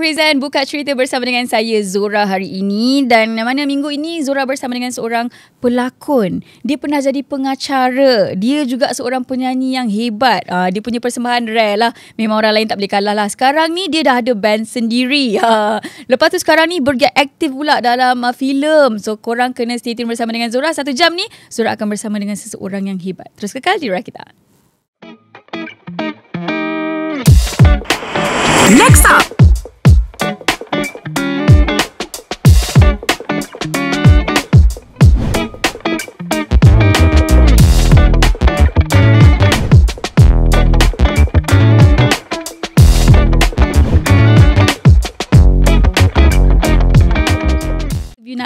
present buka cerita bersama dengan saya Zura hari ini dan mana minggu ini Zura bersama dengan seorang pelakon. Dia pernah jadi pengacara. Dia juga seorang penyanyi yang hebat. Uh, dia punya persembahan rare lah. Memang orang lain tak boleh kalah lah. Sekarang ni dia dah ada band sendiri. Uh, lepas tu sekarang ni bergiat aktif pula dalam uh, filem. So korang kena stay tune bersama dengan Zura Satu jam ni Zura akan bersama dengan seseorang yang hebat. Terus kekal di Rakita. Next up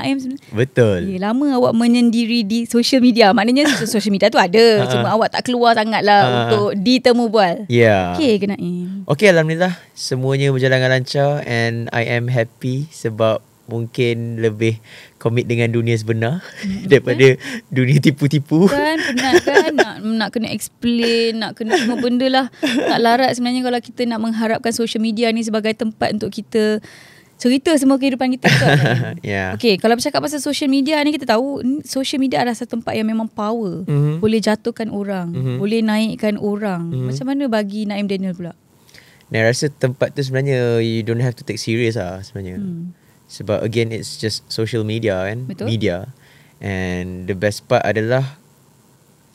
PKM Betul eh, Lama awak menyendiri di social media Maknanya social media tu ada uh-huh. Cuma awak tak keluar sangat lah uh-huh. Untuk ditemubual Ya yeah. Okay kena aim Okay Alhamdulillah Semuanya berjalan dengan lancar And I am happy Sebab mungkin lebih komit dengan dunia sebenar hmm, daripada dunia tipu-tipu. Kan penat kan nak, nak kena explain, nak kena semua benda lah. Tak larat sebenarnya kalau kita nak mengharapkan social media ni sebagai tempat untuk kita cerita semua kehidupan kita tu. kan? yeah. Okay, kalau bercakap pasal social media ni kita tahu social media adalah satu tempat yang memang power. Mm-hmm. Boleh jatuhkan orang, mm-hmm. boleh naikkan orang. Mm-hmm. Macam mana bagi Naim Daniel pula? Nah, rasa tempat tu sebenarnya you don't have to take serious ah sebenarnya. Mm. Sebab again it's just social media kan? Betul? Media. And the best part adalah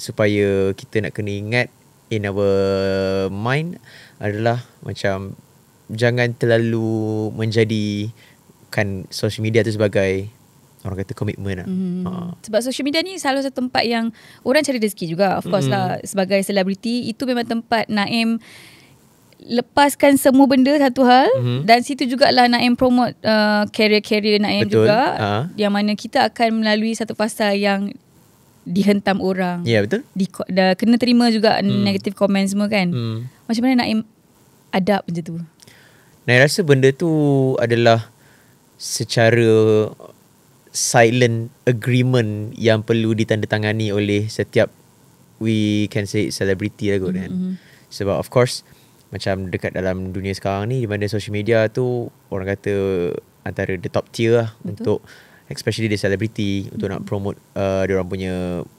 supaya kita nak kena ingat in our mind adalah macam jangan terlalu menjadi kan social media tu sebagai orang kata komitmen lah. Mm-hmm. Ha. Sebab social media ni selalu satu tempat yang orang cari rezeki juga. Of course mm-hmm. lah mhm. sebagai selebriti itu memang tempat Naim lepaskan semua benda satu hal mm-hmm. dan situ jugalah Naim promote uh, career-career Naim Betul. juga. Ha. Yang mana kita akan melalui satu fasa yang dihentam orang. Ya yeah, betul. Di, dah kena terima juga mm. negative comment semua kan. Mm. Macam mana nak adapt macam tu? Dan saya rasa benda tu adalah secara silent agreement yang perlu ditandatangani oleh setiap we can say celebrity lah kot kan. Mm-hmm. Sebab of course macam dekat dalam dunia sekarang ni di mana social media tu orang kata antara the top tier lah Betul. untuk especially the celebrity mm-hmm. untuk nak mm-hmm. promote uh, dia orang punya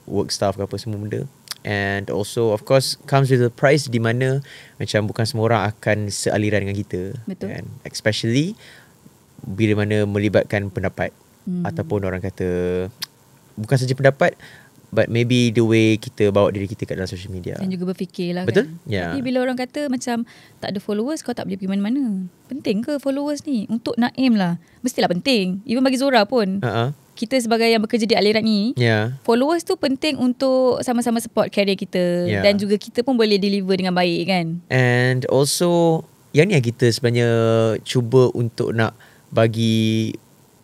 work stuff ke apa semua benda. And also of course comes with the price di mana macam bukan semua orang akan sealiran dengan kita. Betul. And Especially bila mana melibatkan pendapat hmm. ataupun orang kata bukan saja pendapat but maybe the way kita bawa diri kita kat dalam social media. Dan juga berfikir lah. Betul? kan. Yeah. Tapi bila orang kata macam tak ada followers kau tak boleh pergi mana-mana. Penting ke followers ni? Untuk Naim lah. Mestilah penting. Even bagi Zora pun. Uh-huh kita sebagai yang bekerja di aliran ni yeah. followers tu penting untuk sama-sama support career kita yeah. dan juga kita pun boleh deliver dengan baik kan and also yang ni yang kita sebenarnya cuba untuk nak bagi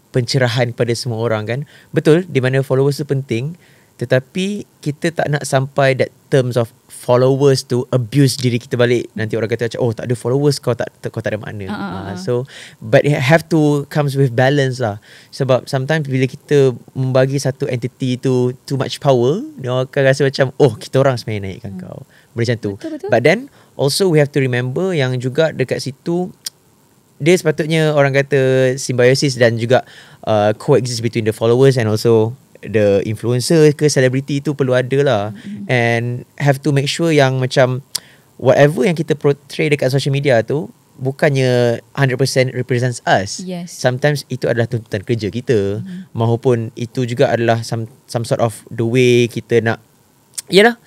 pencerahan pada semua orang kan betul di mana followers tu penting tetapi kita tak nak sampai that terms of followers to abuse diri kita balik nanti orang kata macam oh tak ada followers kau tak kau tak ada makna uh, uh, uh. so but it have to comes with balance lah sebab sometimes bila kita membagi satu entity tu too much power dia akan rasa macam oh kita orang sebenarnya naikkan hmm. kau macam tu betul, betul. but then also we have to remember yang juga dekat situ dia sepatutnya orang kata symbiosis dan juga uh, coexist between the followers and also the influencer ke celebrity tu perlu ada lah mm-hmm. and have to make sure yang macam whatever yang kita portray dekat social media tu bukannya 100% represents us yes. sometimes itu adalah tuntutan kerja kita mm-hmm. mahupun itu juga adalah some some sort of the way kita nak yalah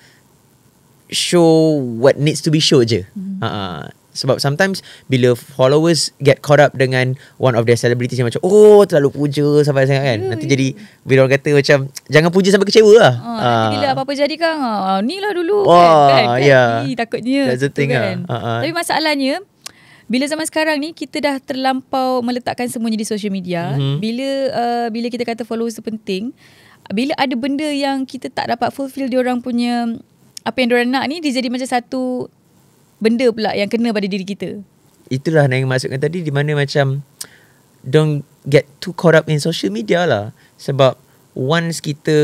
show what needs to be show je mm-hmm. uh, sebab sometimes bila followers get caught up dengan one of their celebrities yang macam oh terlalu puja sampai sangat kan nanti hmm. jadi bila orang kata macam jangan puja sampai kecewa lah ah, ah. bila apa-apa jadi kan ah, ni lah dulu kan, Wah, kan, kan, ya. takutnya That's the thing kan. tapi masalahnya bila zaman sekarang ni kita dah terlampau meletakkan semuanya di social media mm-hmm. bila uh, bila kita kata followers tu penting bila ada benda yang kita tak dapat fulfill diorang punya apa yang diorang nak ni dia jadi macam satu benda pula yang kena pada diri kita. Itulah yang masukkan tadi di mana macam don't get too caught up in social media lah sebab once kita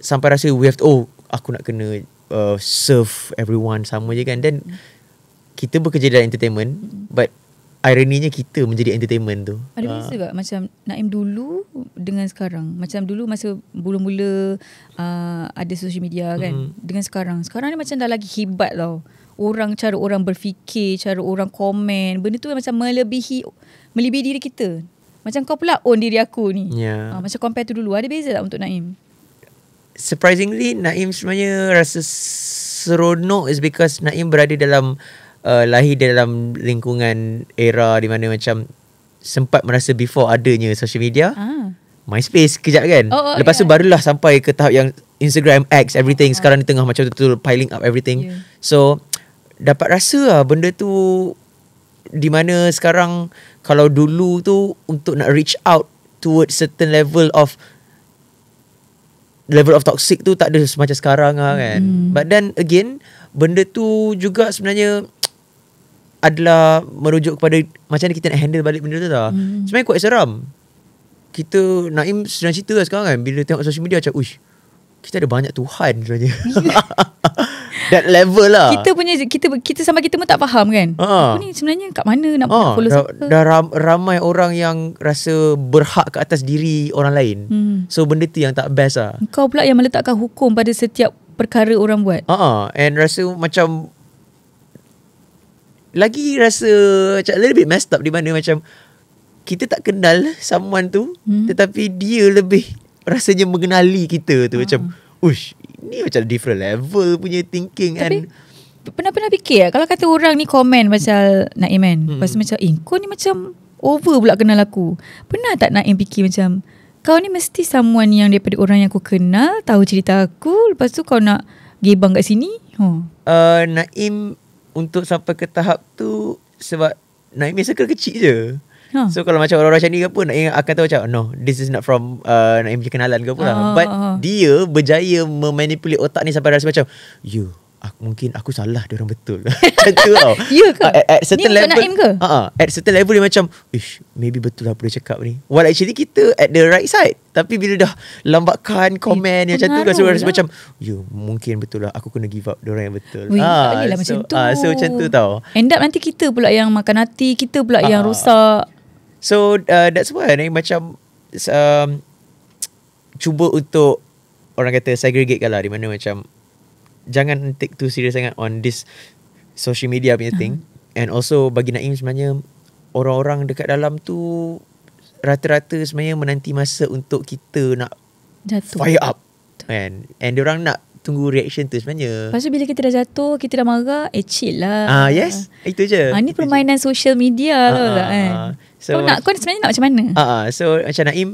sampai rasa we have to, oh aku nak kena uh, serve everyone sama je kan then kita bekerja dalam entertainment but ironinya kita menjadi entertainment tu. Ada beza uh. Ah. tak macam Naim dulu dengan sekarang? Macam dulu masa mula-mula uh, ada social media kan mm. dengan sekarang. Sekarang ni macam dah lagi hebat tau orang cara orang berfikir, cara orang komen, benda tu macam melebihi melebihi diri kita. Macam kau pula own diri aku ni. Yeah. Ya. Ha, macam compare tu dulu ada beza tak untuk Naim? Surprisingly Naim sebenarnya rasa seronok is because Naim berada dalam uh, lahir dalam lingkungan era di mana macam sempat merasa before adanya social media. Ah. MySpace kejap kan. Oh, oh, Lepas yeah. tu ya. barulah sampai ke tahap yang Instagram X everything ah. sekarang ni tengah macam tu piling up everything. Yeah. So dapat rasa lah benda tu di mana sekarang kalau dulu tu untuk nak reach out towards certain level of level of toxic tu tak ada semacam sekarang lah kan. Mm. But then again, benda tu juga sebenarnya adalah merujuk kepada macam mana kita nak handle balik benda tu tau. Mm. Sebenarnya quite seram. Kita Naim sedang cerita lah sekarang kan bila tengok social media macam uish kita ada banyak Tuhan sebenarnya. that level lah. Kita punya kita kita sama kita pun tak faham kan. Ha. Aku ni sebenarnya kat mana nak, ha. nak follow siapa? Dah, ramai orang yang rasa berhak ke atas diri orang lain. Hmm. So benda tu yang tak best lah. Kau pula yang meletakkan hukum pada setiap perkara orang buat. Ha, ha. and rasa macam lagi rasa macam little bit messed up di mana macam kita tak kenal someone tu hmm. tetapi dia lebih rasanya mengenali kita tu ha. macam ush Ni macam different level punya thinking kan Pernah-pernah fikir eh, Kalau kata orang ni komen Pasal Naim kan hmm. Pasal macam Eh kau ni macam Over pula kenal aku Pernah tak Naim fikir macam Kau ni mesti someone Yang daripada orang yang aku kenal Tahu cerita aku Lepas tu kau nak Gebang kat sini huh. Ha. uh, Naim Untuk sampai ke tahap tu Sebab Naim ni circle kecil je Huh. Ha. So kalau macam orang-orang macam ni ke pun nak akan tahu macam no this is not from uh, nak pergi kenalan ke pun. lah. Ah, But ah, ah. dia berjaya memanipulate otak ni sampai rasa macam you aku, mungkin aku salah dia orang betul. macam tu tau. ya ke? Uh, at, at certain ni level. ke? uh at certain level dia macam ish maybe betul lah apa dia cakap ni. Well actually kita at the right side. Tapi bila dah lambakan komen eh, yang macam tu rasa, lah. macam you mungkin betul lah aku kena give up dia orang yang betul. Ha, lah so, macam tu. Uh, so macam tu tau. End up nanti kita pula yang makan hati, kita pula uh yang rosak So uh, that's why ni macam um, cuba untuk orang kata segregate kalah di mana macam jangan take too serious sangat on this social media punya thing. Uh-huh. And also bagi Naim sebenarnya orang-orang dekat dalam tu rata-rata sebenarnya menanti masa untuk kita nak Jatuh. fire up. And, and diorang nak tunggu reaction tu sebenarnya. Lepas tu bila kita dah jatuh, kita dah marah, eh chill lah. Ah yes, itu je. Ah ni permainan je. social media ah, lah ah, kan. Ah. So, kau nak, kau sebenarnya nak macam mana? Ah, ah so macam Naim,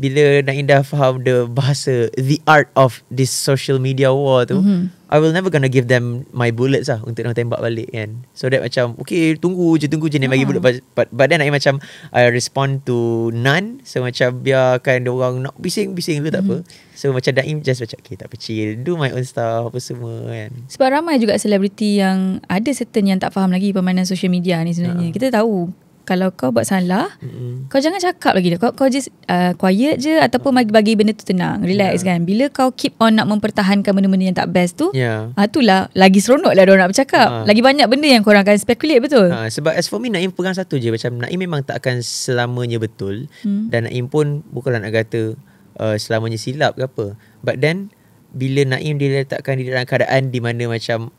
bila Naim dah faham the bahasa, the art of this social media war tu, mm-hmm. I will never gonna give them my bullets lah untuk nak tembak balik kan. So that macam okay tunggu je tunggu je ni bagi hmm. bullet but, but, but then I macam I respond to none so macam biarkan dia orang nak bising-bising tu tak mm-hmm. apa. Hmm. So macam Daim just macam okay tak apa chill do my own stuff apa semua kan. Sebab ramai juga selebriti yang ada certain yang tak faham lagi permainan social media ni sebenarnya. Uh. Kita tahu kalau kau buat salah mm-hmm. kau jangan cakap lagi kau kau just uh, quiet je ataupun bagi bagi benda tu tenang relax yeah. kan bila kau keep on nak mempertahankan benda-benda yang tak best tu yeah. uh, itulah lagi seronok lah orang nak bercakap uh. lagi banyak benda yang kau orang akan speculate betul uh, sebab as for me Naim pegang satu je macam Naim memang tak akan selamanya betul mm. dan Naim pun bukan nak kata uh, selamanya silap ke apa but then bila Naim diletakkan di dalam keadaan di mana macam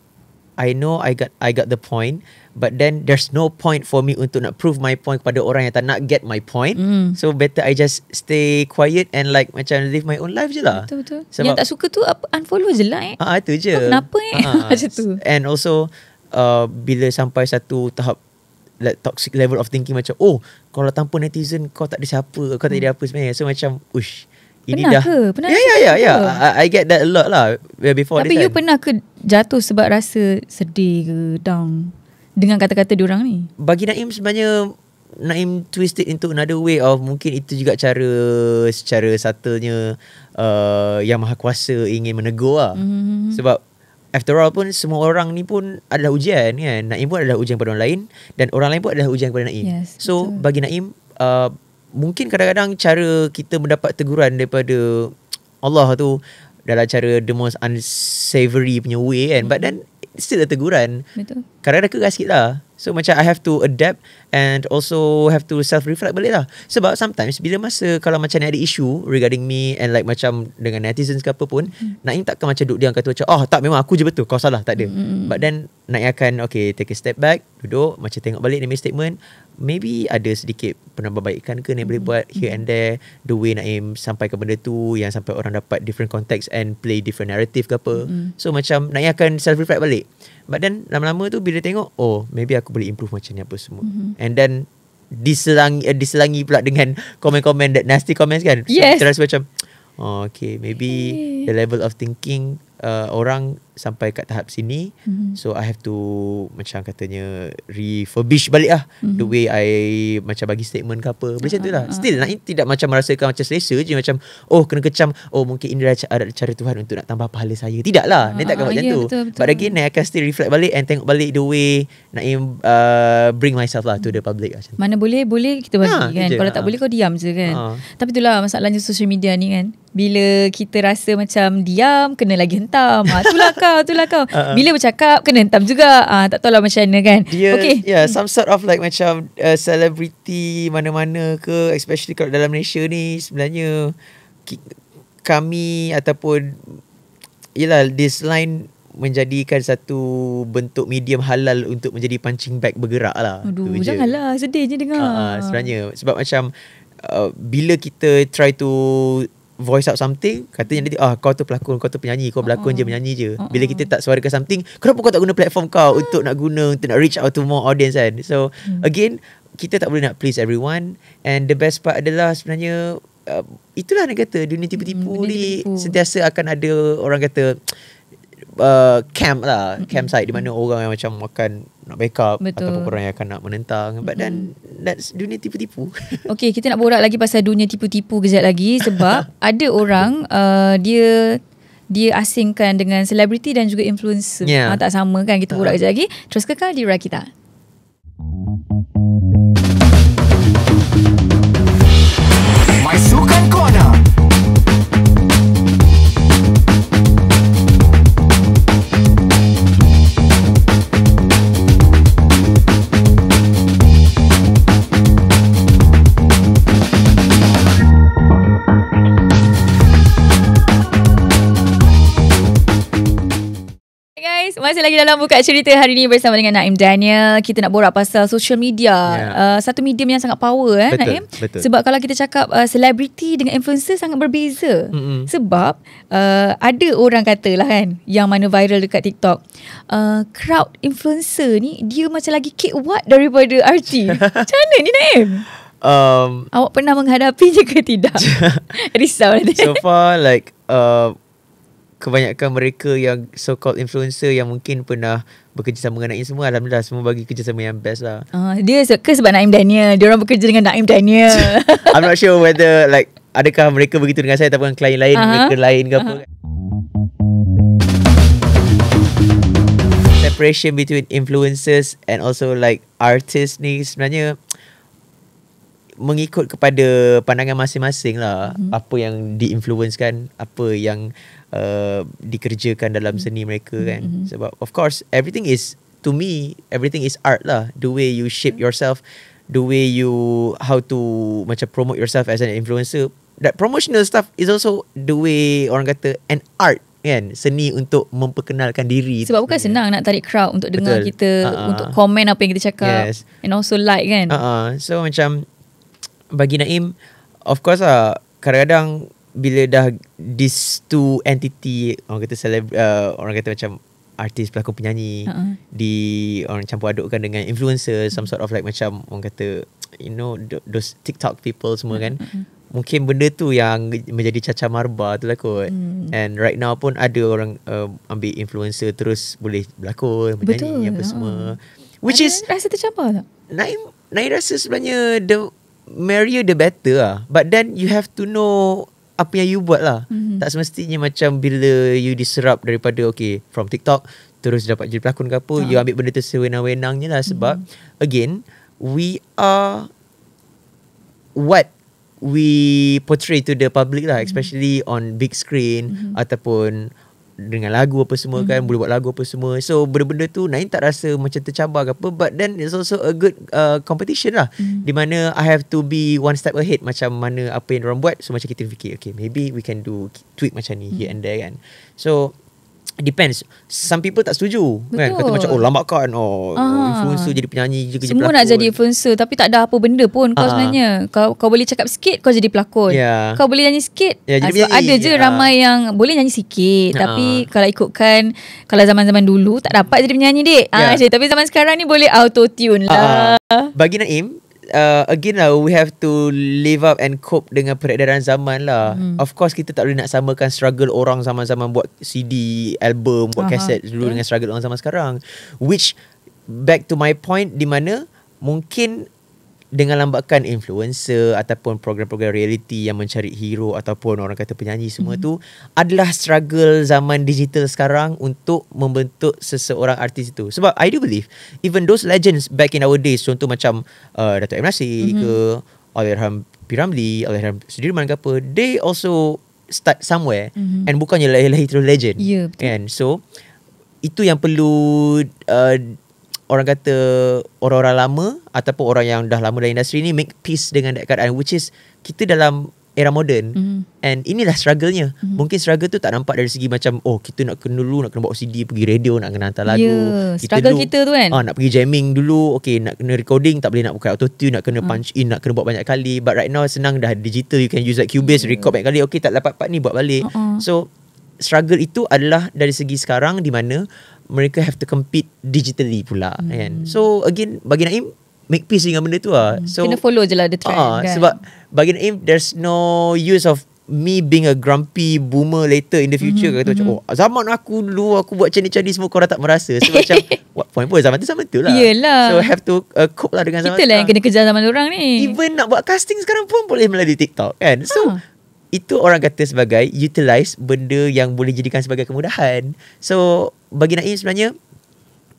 I know I got I got the point but then there's no point for me untuk nak prove my point kepada orang yang tak nak get my point mm. so better I just stay quiet and like macam live my own life je lah betul betul yang tak suka tu unfollow je lah eh uh, itu je oh, kenapa eh uh, macam tu and also uh, bila sampai satu tahap that toxic level of thinking macam oh kalau tanpa netizen kau tak ada siapa kau tak ada mm. apa sebenarnya so macam ush ini pernah dah ke? Pernah yeah, yeah, yeah, ke? Ya, ya, ya. I get that a lot lah. Before Tapi this you kan. pernah ke jatuh sebab rasa sedih ke down dengan kata-kata diorang ni? Bagi Naim sebenarnya Naim twisted into another way of mungkin itu juga cara secara satunya uh, yang maha kuasa ingin menegur lah. Mm-hmm. Sebab after all pun semua orang ni pun adalah ujian kan. Naim pun adalah ujian pada orang lain dan orang lain pun adalah ujian kepada Naim. Yes, so betul. bagi Naim uh, mungkin kadang-kadang cara kita mendapat teguran daripada Allah tu dalam cara the most unsavory punya way kan but then still a teguran kadang-kadang kegas sikit lah so macam I have to adapt and also have to self reflect balik lah sebab sometimes bila masa kalau macam ni ada issue regarding me and like macam dengan netizens ke apa pun mm. nak tak macam duduk diam kata macam oh tak memang aku je betul kau salah tak ada hmm, hmm, hmm. but then nak akan okay take a step back duduk macam tengok balik ni statement maybe ada sedikit penambahbaikan ke yang boleh hmm. buat here and there the way Naim sampai ke benda tu yang sampai orang dapat different context and play different narrative ke apa mm. so macam Naim akan self reflect balik but then lama-lama tu bila tengok oh maybe aku boleh improve macam ni apa semua mm and then diselangi uh, diselangi pula dengan komen-komen that nasty comments kan so, yes. terasa macam oh, okay maybe hey. the level of thinking uh, orang sampai kat tahap sini mm-hmm. so i have to macam katanya refurbish balik lah mm-hmm. the way i macam bagi statement ke apa macam itulah uh-huh. Ah, ah. still nak tidak macam merasakan macam selesa je macam oh kena kecam oh mungkin ini ada cara Tuhan untuk nak tambah pahala saya tidaklah uh-huh. ni takkan uh-huh. Ah, macam yeah, tu betul, betul. but again i akan still reflect balik and tengok balik the way nak uh, bring myself lah to the public lah, macam mana tu. boleh boleh kita bagi ha, kan kalau lah. tak boleh kau diam je kan uh-huh. tapi itulah masalahnya social media ni kan bila kita rasa macam diam kena lagi hentam itulah kan kau Itulah kau uh-uh. Bila bercakap Kena hentam juga uh, Tak lah macam mana kan Dia okay. yeah, Some sort of like Macam uh, Celebrity Mana-mana ke Especially kalau dalam Malaysia ni Sebenarnya Kami Ataupun Yelah This line Menjadikan satu Bentuk medium halal Untuk menjadi punching bag Bergerak lah Aduh janganlah Sedih je dengar uh-uh, Sebenarnya Sebab macam uh, Bila kita try to voice out something kata yang dia ah kau tu pelakon kau tu penyanyi kau berlakon uh-uh. je menyanyi je uh-uh. bila kita tak suarakan something kenapa kau tak guna platform kau uh-huh. untuk nak guna untuk nak reach out to more audience kan so hmm. again kita tak boleh nak please everyone and the best part adalah sebenarnya uh, itulah nak kata dunia tipu-tipu hmm, ni tipu. sentiasa akan ada orang kata Uh, camp lah campsite mm-hmm. di mana orang yang macam makan nak backup Betul. ataupun orang yang akan nak menentang but mm-hmm. then that's dunia tipu-tipu. Okay kita nak borak lagi pasal dunia tipu-tipu kejap lagi sebab ada orang uh, dia dia asingkan dengan selebriti dan juga influencer. Yeah. Ha, tak sama kan kita borak uh. kejap lagi. Terus kekal di Rakita. Música masih lagi dalam buka cerita hari ini bersama dengan Naim Daniel. Kita nak borak pasal social media. Yeah. Ya. Uh, satu medium yang sangat power eh betul, Naim. Betul. Sebab kalau kita cakap eh, selebriti dengan influencer sangat berbeza. Mm-hmm. Sebab uh, ada orang katalah kan yang mana viral dekat TikTok. Uh, crowd influencer ni dia macam lagi kick what daripada RT. Macam mana ni Naim? Um, Awak pernah menghadapinya ke tidak? Risau. So far like... Uh, kebanyakan mereka yang so called influencer yang mungkin pernah bekerjasama dengan Naim semua alhamdulillah semua bagi kerjasama yang best lah. Uh, dia suka sebab Naim Daniel. Dia orang bekerja dengan Naim Daniel. I'm not sure whether like adakah mereka begitu dengan saya ataupun klien lain, uh-huh. mereka lain ke uh-huh. apa. Separation between influencers and also like artists ni sebenarnya mengikut kepada pandangan masing-masing lah hmm apa yang diinfluenskan apa yang uh, dikerjakan dalam hmm. seni mereka hmm, kan hmm sebab of course everything is to me everything is art lah the way you shape hmm. yourself the way you how to macam promote yourself as an influencer that promotional stuff is also the way orang kata an art kan seni untuk memperkenalkan diri sebab bukan senang nak tarik crowd untuk Betul. dengar kita uh-uh. untuk ah. komen apa yang kita cakap yes. and also like kan uh-uh. so macam bagi Naim of course ah kadang-kadang bila dah these two entity orang kata seleb uh, orang kata macam artis pelakon penyanyi uh-uh. di orang campur adukkan dengan influencer mm-hmm. some sort of like macam orang kata you know those TikTok people semua kan. mm-hmm. kan mungkin benda tu yang menjadi cacah marba tu lah kot mm. and right now pun ada orang uh, ambil influencer terus boleh berlakon menyanyi Betul, apa uh. semua which Naim is rasa tercapai tak? Naim, Naim rasa sebenarnya the Marry you the better lah But then you have to know apa yang you buat lah mm-hmm. Tak semestinya macam Bila you diserap Daripada okay From TikTok Terus dapat jadi pelakon ke apa uh. You ah. ambil benda tu Sewenang-wenangnya lah mm-hmm. Sebab Again We are What We portray to the public lah mm-hmm. Especially mm-hmm. on big screen mm-hmm. Ataupun dengan lagu apa semua mm-hmm. kan hmm. boleh buat lagu apa semua so benda-benda tu Nain tak rasa macam tercabar ke apa but then it's also a good uh, competition lah mm-hmm. di mana I have to be one step ahead macam mana apa yang orang buat so macam kita fikir okay maybe we can do tweak macam ni mm-hmm. here and there kan so depends some people tak setuju Betul. kan kata macam oh lambat kan oh Aha. influencer jadi penyanyi juga jadi pelakon semua nak jadi influencer tapi tak ada apa benda pun kau Aha. sebenarnya kau kau boleh cakap sikit kau jadi pelakon yeah. kau boleh nyanyi sikit yeah, jadi penyanyi. ada je yeah. ramai yang boleh nyanyi sikit Aha. Ya. tapi kalau ikutkan kalau zaman-zaman dulu tak dapat jadi penyanyi dek. yeah. ah ya. tapi zaman sekarang ni boleh auto tune ah, ah. lah Aha. bagi Naim uh, again lah we have to live up and cope dengan peredaran zaman lah. Mm. Of course kita tak boleh nak samakan struggle orang zaman-zaman buat CD, album, buat uh-huh. kaset dulu yeah. dengan struggle orang zaman sekarang. Which back to my point di mana mungkin dengan lambatkan influencer ataupun program-program reality yang mencari hero ataupun orang kata penyanyi semua mm. tu adalah struggle zaman digital sekarang untuk membentuk seseorang artis itu sebab i do believe even those legends back in our days contoh macam uh, Dato' M. Nasir mm-hmm. ke mhm. Alirham P. Ramli Alirham Sudirman ke apa they also start somewhere mm-hmm. and bukannya lahir-lahir terus legend yeah, ya, and so itu yang perlu uh, orang kata orang-orang lama ataupun orang yang dah lama dalam industri ni make peace dengan that keadaan which is kita dalam era moden mm-hmm. and inilah struggle-nya. Mm-hmm. Mungkin struggle tu tak nampak dari segi macam oh kita nak kena dulu nak kena buat CD pergi radio nak kena hantar lagu. Yeah, kita struggle dulu, kita tu kan. Ah nak pergi jamming dulu, okay nak kena recording, tak boleh nak buka auto tune, nak kena ah. punch mm. in, nak kena buat banyak kali. But right now senang dah digital you can use like Cubase yeah. record banyak kali. Okay tak dapat part ni buat balik. Uh-uh. So struggle itu adalah dari segi sekarang di mana mereka have to compete digitally pula hmm. kan so again bagi Naim make peace dengan benda tu lah. Hmm. so kena follow je lah the trend uh, kan sebab bagi Naim there's no use of me being a grumpy boomer later in the future mm-hmm. kata macam hmm. oh zaman aku dulu aku buat macam ni semua korang tak merasa so macam what point pun zaman tu zaman tu lah Yelah. so have to uh, cope lah dengan zaman kita lah yang kena kejar zaman orang ni even nak buat casting sekarang pun boleh melalui TikTok kan so huh. Ah itu orang kata sebagai utilize benda yang boleh jadikan sebagai kemudahan. So bagi Naim sebenarnya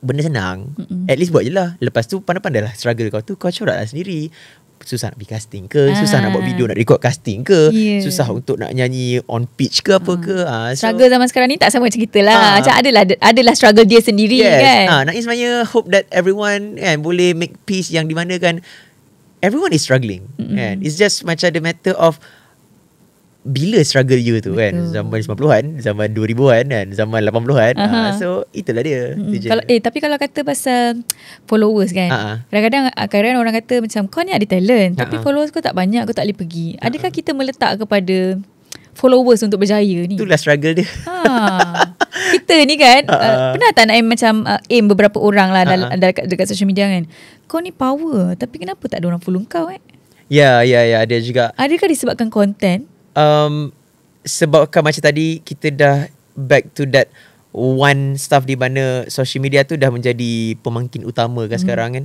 benda senang. At least buat je lah. Lepas tu pandai-pandai lah struggle kau tu kau corak lah sendiri. Susah nak pergi casting ke, ah. susah nak buat video nak record casting ke, yeah. susah untuk nak nyanyi on pitch ke apa ah. ke. Ah. Ah, so, struggle zaman sekarang ni tak sama macam kita lah. Ah. Macam adalah, adalah struggle dia sendiri yes. kan. Ah, Naim sebenarnya hope that everyone kan, boleh make peace yang di mana kan everyone is struggling. Mm-mm. kan? It's just macam the matter of bila struggle you tu kan Betul. zaman 90-an zaman 2000-an kan zaman 80-an uh-huh. Ah, so itulah dia mm-hmm. kalau eh tapi kalau kata pasal followers kan uh-huh. kadang-kadang kadang-kadang orang kata macam kau ni ada talent uh-huh. tapi followers kau tak banyak kau tak boleh pergi uh-huh. adakah kita meletak kepada followers untuk berjaya ni itulah struggle dia ha kita ni kan uh-huh. uh, pernah tak nak aim macam uh, aim beberapa orang lah uh-huh. dekat dekat social media kan kau ni power tapi kenapa tak ada orang follow kau eh ya yeah, ya yeah, ya yeah, ada juga adakah disebabkan content um, sebabkan macam tadi kita dah back to that one stuff di mana social media tu dah menjadi pemangkin utama kan mm. sekarang kan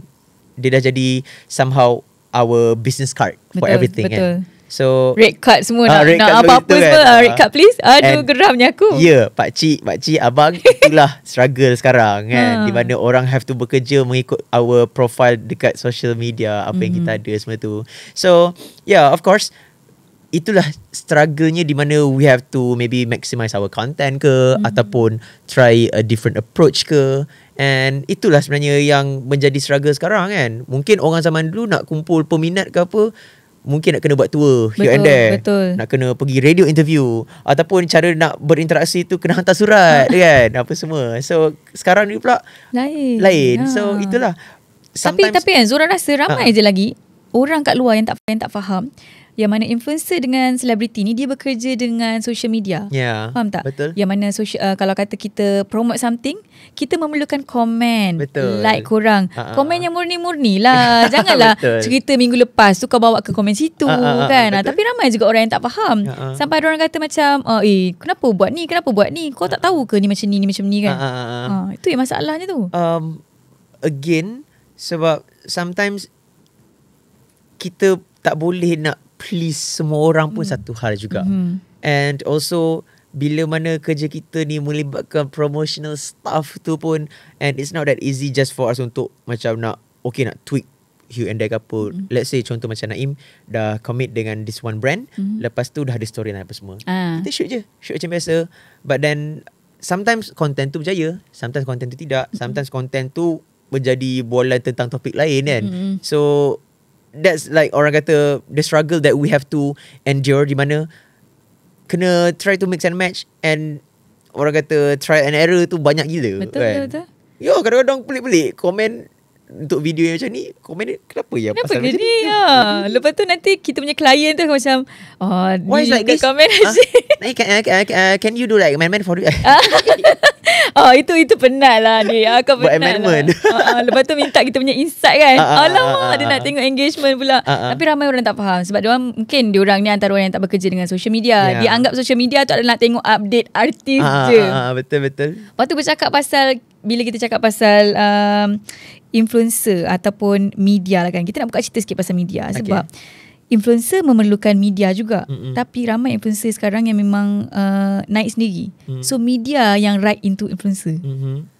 dia dah jadi somehow our business card betul, for everything kan. betul. kan So Red card semua Ah Nak, red nak card apa-apa kan? Ah, red card please Aduh And, geramnya aku Ya yeah, Pak Cik, abang Itulah struggle sekarang kan ah. Di mana orang have to bekerja Mengikut our profile Dekat social media Apa mm-hmm. yang kita mm-hmm. ada Semua tu So Yeah of course itulah struggle-nya di mana we have to maybe maximize our content ke mm-hmm. ataupun try a different approach ke and itulah sebenarnya yang menjadi struggle sekarang kan mungkin orang zaman dulu nak kumpul peminat ke apa mungkin nak kena buat tour betul, here and there betul. nak kena pergi radio interview ataupun cara nak berinteraksi tu kena hantar surat kan apa semua so sekarang ni pula lain lain ha. so itulah Sometimes, tapi tapi kan Zura rasa ramai ha. je lagi orang kat luar yang tak yang tak faham yang mana influencer dengan selebriti ni dia bekerja dengan social media. Yeah. Faham tak? Betul. Yang mana social uh, kalau kata kita promote something, kita memerlukan komen, Betul. like korang. Uh-huh. Ha, ha, ha. Komen yang murni-murni lah. Janganlah cerita minggu lepas tu kau bawa ke komen situ uh-huh. kan. uh Tapi ramai juga orang yang tak faham. Uh-huh. Sampai orang kata macam uh, eh kenapa buat ni? Kenapa buat ni? Kau tak tahu ke ni macam ni, ni macam ni kan? Uh-huh. Uh, itu yang masalahnya tu. Um again sebab sometimes kita tak boleh nak please semua orang pun mm. satu hal juga. Mm-hmm. And also bila mana kerja kita ni melibatkan promotional stuff tu pun and it's not that easy just for us untuk macam nak okay nak tweak Hugh and Dagger pun mm. Let's say contoh macam Naim Dah commit dengan This one brand mm. Lepas tu dah ada story Dan apa semua uh. Kita shoot je Shoot macam biasa But then Sometimes content tu berjaya Sometimes content tu tidak mm. Sometimes content tu Menjadi bualan Tentang topik lain kan mm. So that's like orang kata the struggle that we have to endure di mana kena try to mix and match and orang kata try and error tu banyak gila betul kan? betul, betul. Yo kadang-kadang pelik-pelik komen untuk video yang macam ni komen kenapa ya kenapa pasal macam ni ya. lepas tu nanti kita punya client tu macam oh Why ni like komen ni huh? Ah, eh, can, uh, can you do like amendment for you? oh itu itu penat lah ni aku ah, penat lah. uh, uh, lepas tu minta kita punya insight kan uh, uh, alamak uh, uh, dia nak tengok engagement pula uh, uh. tapi ramai orang tak faham sebab dia mungkin dia orang ni antara orang yang tak bekerja dengan social media yeah. dia anggap social media tu adalah nak tengok update artis uh, je uh, betul betul lepas tu bercakap pasal bila kita cakap pasal um, influencer ataupun media lah kan. Kita nak buka cerita sikit pasal media okay. sebab influencer memerlukan media juga. Mm-hmm. Tapi ramai influencer sekarang yang memang uh, naik sendiri. Mm-hmm. So media yang right into influencer. Mm-hmm.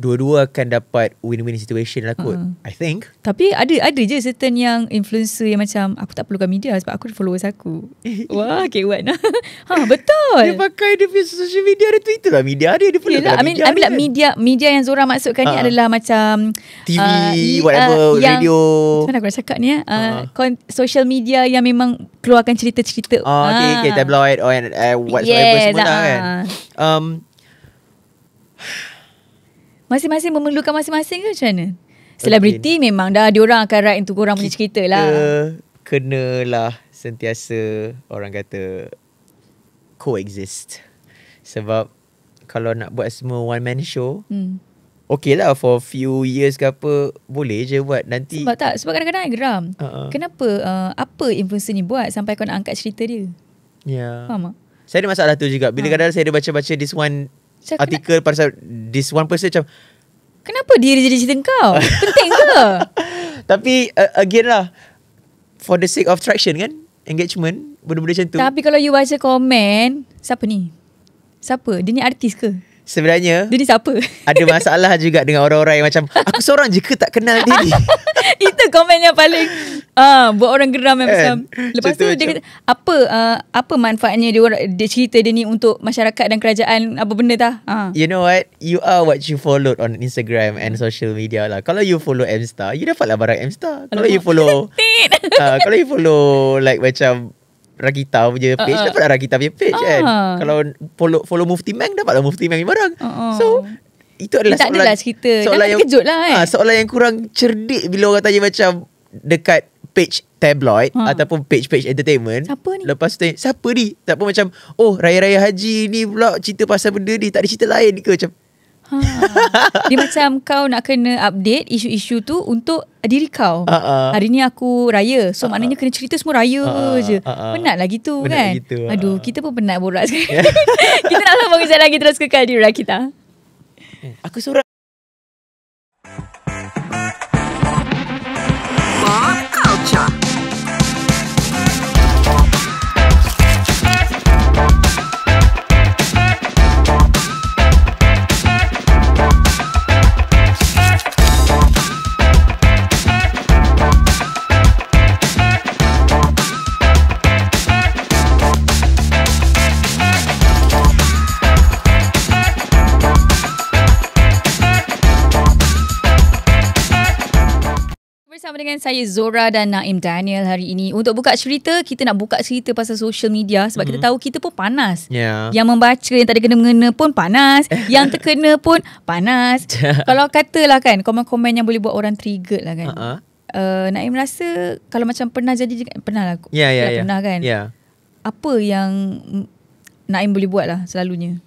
dua-dua akan dapat win-win situation lah kot uh-huh. I think tapi ada ada je certain yang influencer yang macam aku tak perlukan media sebab aku ada followers aku wah okay what ha betul dia pakai dia punya social media ada twitter lah media dia dia perlukan Yelah, I mean, media I mean like kan? media media yang Zora maksudkan uh-huh. ni ah. adalah macam TV uh, ah, whatever uh, radio yang, macam mana aku nak cakap ni ya? uh, uh-huh. social media yang memang keluarkan cerita-cerita uh, uh-huh. okay, tabloid or uh, whatsoever yeah, semua lah uh-huh. um, Masing-masing memerlukan masing-masing ke macam mana? Selebriti okay. memang dah orang akan write untuk korang kita punya cerita lah. Kita kenalah sentiasa orang kata coexist. Sebab kalau nak buat semua one man show, hmm. okay lah for few years ke apa, boleh je buat nanti. Sebab tak, sebab kadang-kadang saya geram. Uh-uh. Kenapa, uh, apa influencer ni buat sampai kau nak angkat cerita dia? Ya. Yeah. Faham tak? Saya ada masalah tu juga. Bila ha. kadang-kadang saya ada baca-baca this one Cakap artikel pasal this one person macam kenapa dia jadi cerita kau? Penting ke? Tapi uh, again lah for the sake of traction kan engagement benda-benda macam tu. Tapi kalau you baca komen siapa ni? Siapa? Dia ni artis ke? Sebenarnya Dia ni siapa? Ada masalah juga dengan orang-orang yang macam Aku seorang je ke tak kenal dia ni? Itu komen yang paling Ah, buat orang geram memang. Kan? macam. Lepas tu dia kata, apa uh, apa manfaatnya dia orang dia cerita dia ni untuk masyarakat dan kerajaan apa benda tah? Ha. You know what? You are what you followed on Instagram and social media lah. Kalau you follow Mstar, you dapatlah barang Mstar. Kalau Alamak. you follow uh, kalau you follow like macam Rakita punya page uh, uh. dapatlah Rakita punya page uh. kan. Kalau follow follow Mufti Mang dapatlah Mufti Mang barang. Uh-uh. So itu adalah eh, tak soalan, Soalan yang, kejut lah kan. Eh. soalan yang kurang cerdik bila orang tanya macam dekat page tabloid ha. ataupun page-page entertainment. Siapa ni? Lepas tu siapa ni? Tak pun macam, oh raya-raya haji ni pula cerita pasal benda ni. Tak ada cerita lain ke? Macam, Ha. Dia macam kau nak kena update isu-isu tu untuk diri kau. Uh-uh. Hari ni aku raya. So uh-uh. maknanya kena cerita semua raya uh-uh. je. Uh-uh. Penatlah gitu penat kan. Gitu, uh-uh. Aduh, kita pun penat borak sekarang. Yeah. kita nak sambung lagi terus kekal di rakita. Eh, aku surat 자 dengan saya Zora dan Naim Daniel hari ini untuk buka cerita kita nak buka cerita pasal social media sebab mm-hmm. kita mhm. tahu kita pun panas. Yeah. Yang membaca yang tak ada kena mengena pun panas, yang terkena pun panas. Ya. kalau katalah kan komen-komen yang boleh buat orang trigger lah kan. Uh-huh. Uh, Naim rasa kalau macam pernah jadi pernah lah. Yeah, ya, ya, yeah, yeah. pernah kan. Apa yang Naim boleh buat lah selalunya?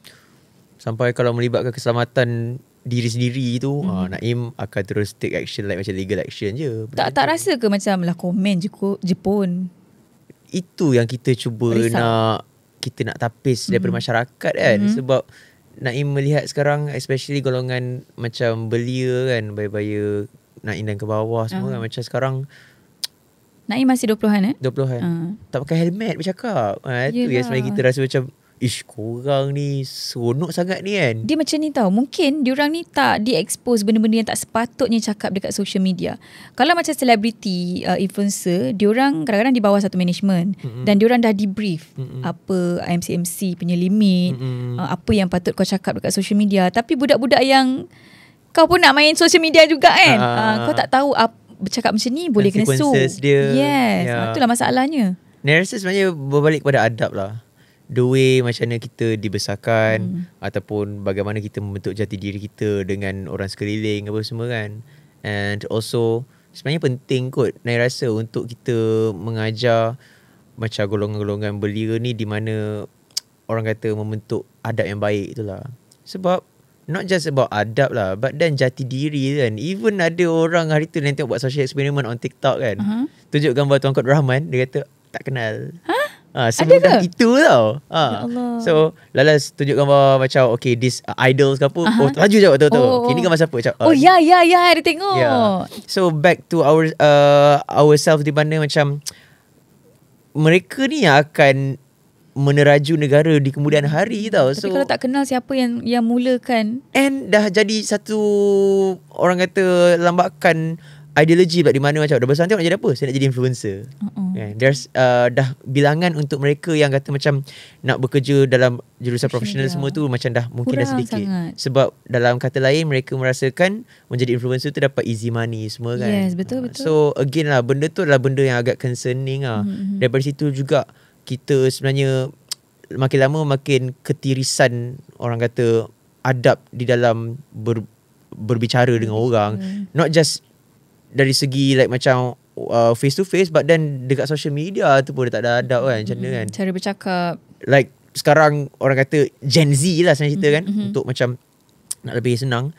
Sampai kalau melibatkan keselamatan diri sendiri tu ah, hmm. uh, Naim akan terus take action like macam legal action je tak tak rasa ke macam lah komen je, je pun itu yang kita cuba Risa. nak kita nak tapis hmm. daripada masyarakat kan hmm. sebab Naim melihat sekarang especially golongan macam belia kan bayi-bayi Naim dan ke bawah semua uh. kan ah. macam sekarang Naim masih 20-an eh 20-an uh. Ah. tak pakai helmet bercakap ha, itu yang sebenarnya kita rasa macam Ish korang ni seronok sangat ni kan. Dia macam ni tau. Mungkin diorang ni tak di-expose benda-benda yang tak sepatutnya cakap dekat social media. Kalau macam selebriti, uh, influencer, diorang hmm. kadang-kadang di bawah satu management. Mm-hmm. Dan diorang dah debrief mm-hmm. apa MCMC punya limit, mm-hmm. uh, apa yang patut kau cakap dekat social media. Tapi budak-budak yang kau pun nak main social media juga kan. Uh, uh, kau tak tahu apa bercakap macam ni boleh kena sue. dia. Yes, yeah. Ya. itulah masalahnya. Narasi sebenarnya berbalik kepada adab lah the way macam mana kita dibesarkan mm. ataupun bagaimana kita membentuk jati diri kita dengan orang sekeliling apa semua kan and also sebenarnya penting kot saya rasa untuk kita mengajar macam golongan-golongan belia ni di mana orang kata membentuk adab yang baik itulah sebab not just about adab lah but then jati diri kan even ada orang hari tu nanti buat social experiment on TikTok kan uh-huh. tunjuk gambar Tuan Kod Rahman dia kata tak kenal huh? Ah, semua kan itu tau. Ha. Ya so, Lala tunjuk gambar macam okay, this uh, idols ke apa. Uh-huh. Oh, terlaju jawab tu. Oh, tu. Oh. Okay, ni gambar oh. kan siapa? Macam, oh, uh, ya, ya, ya. Ada tengok. Yeah. So, back to our uh, ourselves di mana macam mereka ni yang akan meneraju negara di kemudian hari tau. Tapi so, kalau tak kenal siapa yang yang mulakan. And dah jadi satu orang kata lambakan Ideologi, pula di mana macam dah besar tengok nak jadi apa saya nak jadi influencer uh-uh. kan there's uh, dah bilangan untuk mereka yang kata macam nak bekerja dalam jurusan profesional lah. semua tu macam dah mungkin Kurang dah sedikit sangat. sebab dalam kata lain mereka merasakan menjadi influencer tu dapat easy money semua kan yes betul ah, betul so again lah benda tu adalah benda yang agak concerning ah mm-hmm. daripada situ juga kita sebenarnya makin lama makin ketirisan orang kata adab di dalam ber, berbicara dengan orang not just dari segi like macam uh, face to face but then dekat social media tu pun dia tak ada adab kan macam mana mm, kan cara bercakap like sekarang orang kata Gen Z lah saya cerita mm-hmm. kan hmm. untuk macam nak lebih senang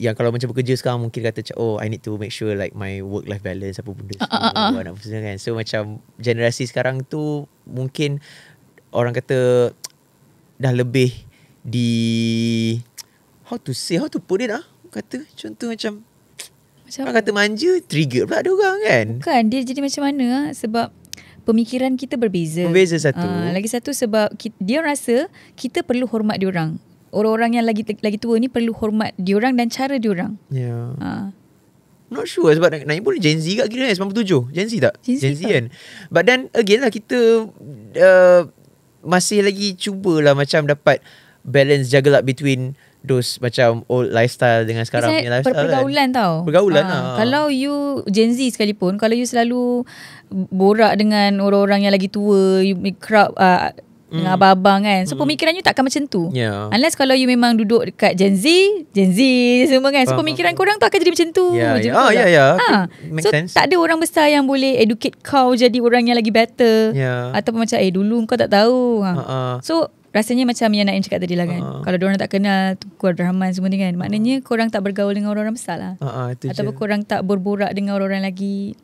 yang kalau macam bekerja sekarang mungkin kata oh I need to make sure like my work life balance apa benda uh, uh, uh. Apa, kan? so macam generasi sekarang tu mungkin orang kata dah lebih di how to say how to put it ah kata contoh macam macam Orang kata manja Trigger pula dia orang kan Bukan Dia jadi macam mana ah, Sebab Pemikiran kita berbeza Berbeza satu uh, Lagi satu sebab kita, Dia rasa Kita perlu hormat dia orang Orang-orang yang lagi lagi tua ni Perlu hormat dia orang Dan cara dia orang Ya yeah. uh. Not sure sebab Naim pun Gen Z kat kira ni 97 Gen Z tak? Gen Z, Gen Z kan But then again lah kita uh, Masih lagi cubalah macam dapat Balance juggle up between those macam old lifestyle dengan sekarang punya lifestyle kan? pergaulan tau pergaulan ha. lah ah. kalau you Gen Z sekalipun kalau you selalu borak dengan orang-orang yang lagi tua you make crowd uh, dengan hmm. abang-abang kan So mm. pemikiran you takkan macam tu yeah. Unless kalau you memang duduk Dekat Gen Z Gen Z semua kan So pemikiran korang tu Akan jadi macam tu yeah, yeah. Oh yeah, yeah. Ha. So tak ada orang besar Yang boleh educate kau Jadi orang yang lagi better yeah. Ataupun macam Eh dulu kau tak tahu ha. uh-uh. So rasanya macam yang Naim cakap tadi lah kan. uh Kalau orang tak kenal Tukur Rahman semua ni kan. Maknanya uh korang tak bergaul dengan orang-orang besar lah. Ah, uh-huh, Atau korang tak berborak dengan orang-orang lagi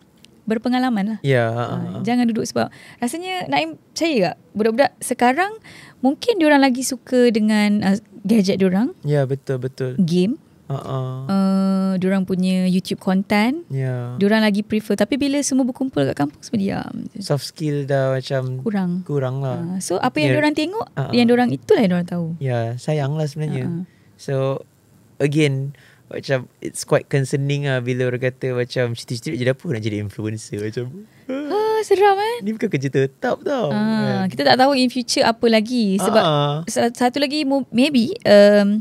berpengalaman lah. Yeah, ya, uh uh, jangan duduk sebab. Rasanya Naim percaya tak? Budak-budak sekarang mungkin orang lagi suka dengan uh, gadget orang. Ya yeah, betul-betul. Game uh-uh. uh, orang punya YouTube content yeah. Diorang lagi prefer Tapi bila semua berkumpul kat kampung Semua diam Soft skill dah macam Kurang Kurang lah uh, So apa yang yeah. tengok uh-uh. Yang orang itulah yang orang tahu Ya yeah, sayang lah sebenarnya uh-uh. So again Macam it's quite concerning lah Bila orang kata macam Cita-cita je dapur nak jadi influencer Macam uh, Seram eh Ni bukan kerja tetap tau uh, Kita tak tahu in future apa lagi Sebab uh Satu lagi maybe um,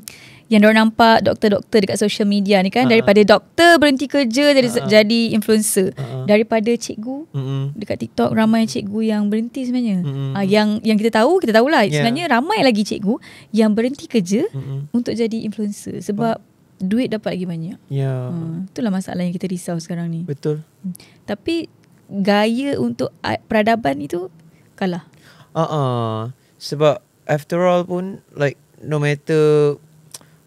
yang orang nampak doktor-doktor dekat social media ni kan uh-huh. daripada doktor berhenti kerja jadi uh-huh. jadi influencer uh-huh. daripada cikgu uh-huh. dekat TikTok ramai cikgu yang berhenti sebenarnya uh-huh. uh, yang yang kita tahu kita tahulah yeah. sebenarnya ramai lagi cikgu yang berhenti kerja uh-huh. untuk jadi influencer sebab oh. duit dapat lagi banyak ya uh, itulah masalah yang kita risau sekarang ni betul hmm. tapi gaya untuk peradaban itu kalah uh-uh. sebab after all pun like no matter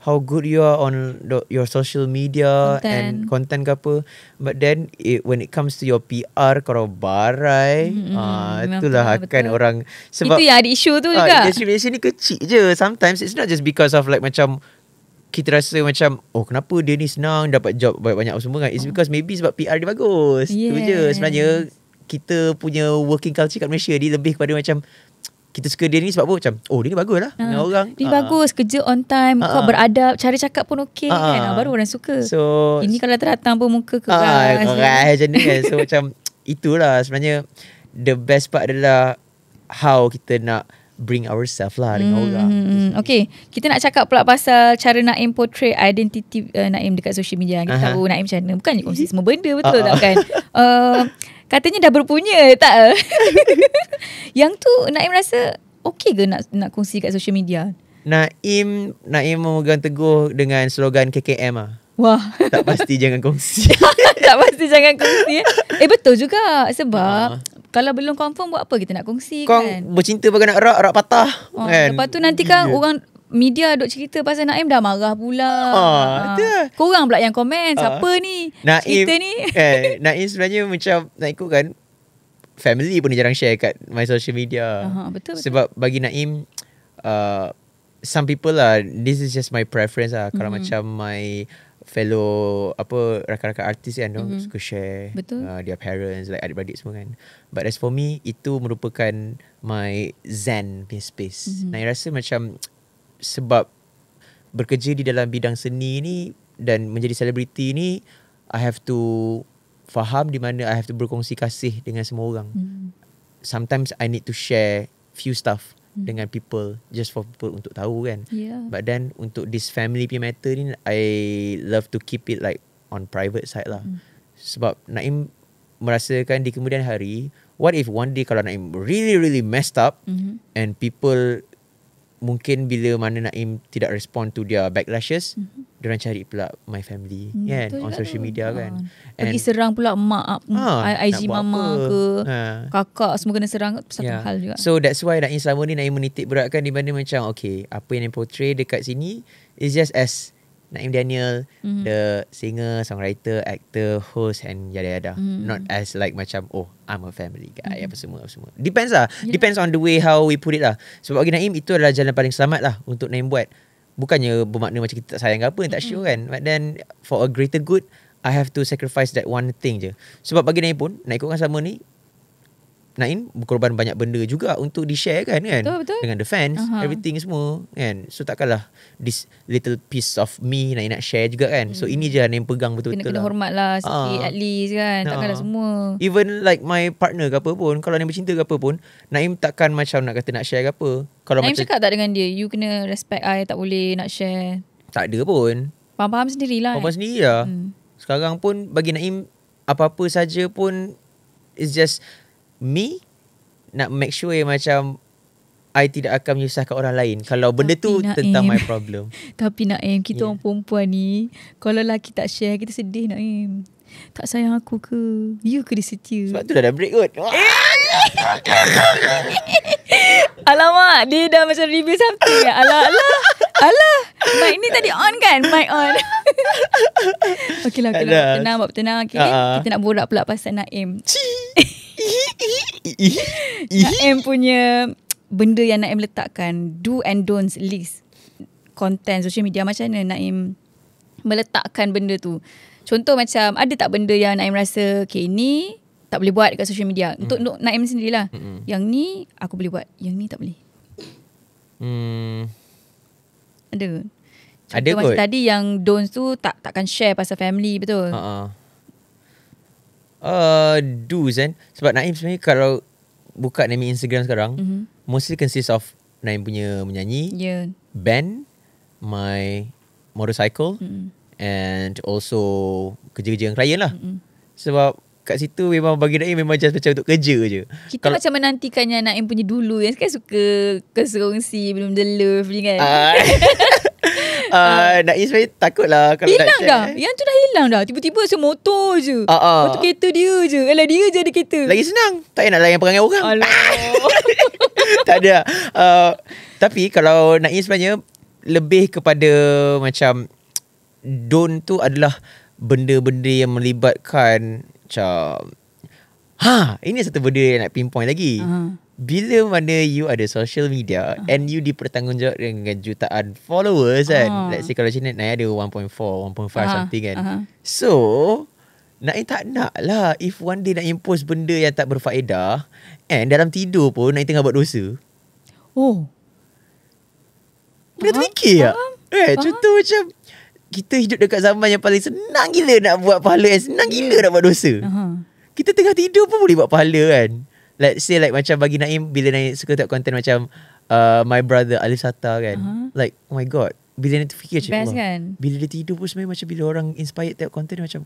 how good you are on the, your social media content. and content ke apa but then it, when it comes to your PR kalau barai mm-hmm. uh, ah, itulah betul, akan betul. orang sebab itu yang ada isu tu ah, juga uh, Indonesia ni kecil je sometimes it's not just because of like macam kita rasa macam oh kenapa dia ni senang dapat job banyak-banyak semua kan it's oh. because maybe sebab PR dia bagus yes. tu je sebenarnya kita punya working culture kat Malaysia ni lebih kepada macam kita suka dia ni sebab apa macam oh dia ni bagus lah uh, orang dia uh, bagus kerja on time uh, kau ah, beradab cari cakap pun okey. uh, kan uh, baru orang suka so ini kalau terhatang pun muka kau uh, kan macam ni kan so macam itulah sebenarnya the best part adalah how kita nak bring ourselves lah dengan hmm, orang. Hmm, hmm. Okay. Kita nak cakap pula pasal cara Naim portray identity uh, Naim dekat social media. Kita uh-huh. tahu Naim macam mana. Bukan je semua benda betul uh-huh. tak kan? Uh, Katanya dah berpunya eh, tak? yang tu Naim rasa okey ke nak nak kongsi kat social media? Naim Naim memegang teguh dengan slogan KKM ah. Wah. Tak pasti jangan kongsi. tak pasti jangan kongsi. Eh, eh betul juga sebab uh. Kalau belum confirm buat apa kita nak kongsi Kong kan? Kau bercinta bagai nak rak, rak patah. Oh, kan? Lepas tu nanti kan yeah. orang media duk cerita pasal Naim dah marah pula. Ah, ah. Korang pula yang komen ah. siapa ni? Naim, cerita ni. Eh, Naim sebenarnya macam nak ikut kan family pun dia jarang share kat my social media. Aha, betul, betul. Sebab bagi Naim uh, some people lah this is just my preference lah kalau mm-hmm. macam my fellow apa rakan-rakan artis kan mm-hmm. no, suka share betul. Uh, their parents like adik-beradik semua kan. But as for me itu merupakan my zen space. Mm-hmm. Naim rasa macam sebab bekerja di dalam bidang seni ni dan menjadi selebriti ni I have to faham di mana I have to berkongsi kasih dengan semua orang. Mm. Sometimes I need to share few stuff mm. dengan people just for people untuk tahu kan. Yeah. But then untuk this family punya matter ni I love to keep it like on private side lah. Mm. Sebab Naim merasakan di kemudian hari what if one day kalau Naim really really messed up mm-hmm. and people mungkin bila mana Naim tidak respond to their backlashes mm-hmm. Dia orang cari pula my family hmm, kan on social media tu. kan. Ha. And Pergi serang pula mak ha, ah, ah, IG mama ke ha. kakak semua kena serang satu yeah. hal juga. So that's why Naim selama ni Naim menitik beratkan di mana macam okay apa yang dia portray dekat sini is just as Naim Daniel mm-hmm. the singer songwriter actor host and yada yada mm-hmm. not as like macam oh I'm a family guy mm-hmm. apa semua apa semua depends lah yeah. depends on the way how we put it lah sebab bagi Naim itu adalah jalan paling selamat lah untuk Naim buat bukannya bermakna macam kita tak sayang ke apa mm-hmm. tak sure kan but then for a greater good I have to sacrifice that one thing je sebab bagi Naim pun nak ikutkan sama ni Naim berkorban banyak benda juga untuk di-share kan kan betul, betul. dengan the fans uh-huh. everything semua kan so takkanlah this little piece of me Naim nak share juga kan hmm. so ini je lah Naim pegang betul-betul kena, kena lah. hormat lah sikit uh. at least kan ah. takkanlah uh. semua even like my partner ke apa pun kalau Naim bercinta ke apa pun Naim takkan macam nak kata nak share ke apa kalau Naim macam, cakap tak dengan dia you kena respect I tak boleh nak share tak ada pun faham-faham sendirilah faham-faham eh. sendirilah hmm. sekarang pun bagi Naim apa-apa saja pun it's just me nak make sure yang macam I tidak akan menyusahkan orang lain kalau benda tapi tu tentang my problem. tapi nak aim kita yeah. orang perempuan ni kalau laki tak share kita sedih nak aim. Tak sayang aku ke? You ke dia setia? Sebab tu dah dah break kot. Alamak, dia dah macam review Sabtu ya. Alah, alah. Alah. Mic ni tadi on kan? Mic on. okay lah, okay lah. Tenang, buat tenang. Okay, uh-huh. Ah, ah. Kita nak borak pula pasal Naim. Cii. Naim punya benda yang Naim letakkan do and don't list content social media macam mana Naim meletakkan benda tu. Contoh macam ada tak benda yang Naim rasa okay ni tak boleh buat dekat social media hmm. untuk mm. Naim sendirilah. Mm-hmm. Yang ni aku boleh buat, yang ni tak boleh. Hmm. Ada. Contoh ada macam kot. tadi yang don't tu tak takkan share pasal family betul? Ha uh-uh uh, do's kan sebab Naim sebenarnya kalau buka Naim Instagram sekarang mm-hmm. mostly consists of Naim punya menyanyi yeah. band my motorcycle mm-hmm. and also kerja-kerja yang klien lah mm-hmm. sebab kat situ memang bagi Naim memang just macam untuk kerja je. Kita Kalau, macam menantikan yang Naim punya dulu yang sekarang suka kesongsi belum the love ni kan. Uh, uh, ah, ah. Naim sebenarnya takut lah kalau Hilang nak share. dah Yang tu dah hilang dah Tiba-tiba semotor je uh, uh. Lepas tu kereta dia je Alah dia je ada kereta Lagi senang Tak payah nak layan perangai orang Tak ada uh, Tapi kalau nak sebenarnya Lebih kepada macam Don tu adalah Benda-benda yang melibatkan Macam Ha Ini satu benda yang nak pinpoint lagi uh-huh bila mana you ada social media uh. and you dipertanggungjawab dengan jutaan followers uh. kan. Ah. Let's say kalau Janet Naya ada 1.4, 1.5 uh-huh. something kan. Uh-huh. So, naya tak nak lah if one day nak post benda yang tak berfaedah and dalam tidur pun naya tengah buat dosa. Oh. Benda tu fikir tak? Ya? Eh, Faham? contoh macam kita hidup dekat zaman yang paling senang gila nak buat pahala and senang gila nak buat dosa. Uh-huh. Kita tengah tidur pun boleh buat pahala kan. Let's say like macam bagi Naim bila Naim suka tengok content macam uh, my brother Alif Sata kan. Uh-huh. Like oh my god. Bila dia terfikir macam Best kan? Bila dia tidur pun sebenarnya macam bila orang inspired tengok content macam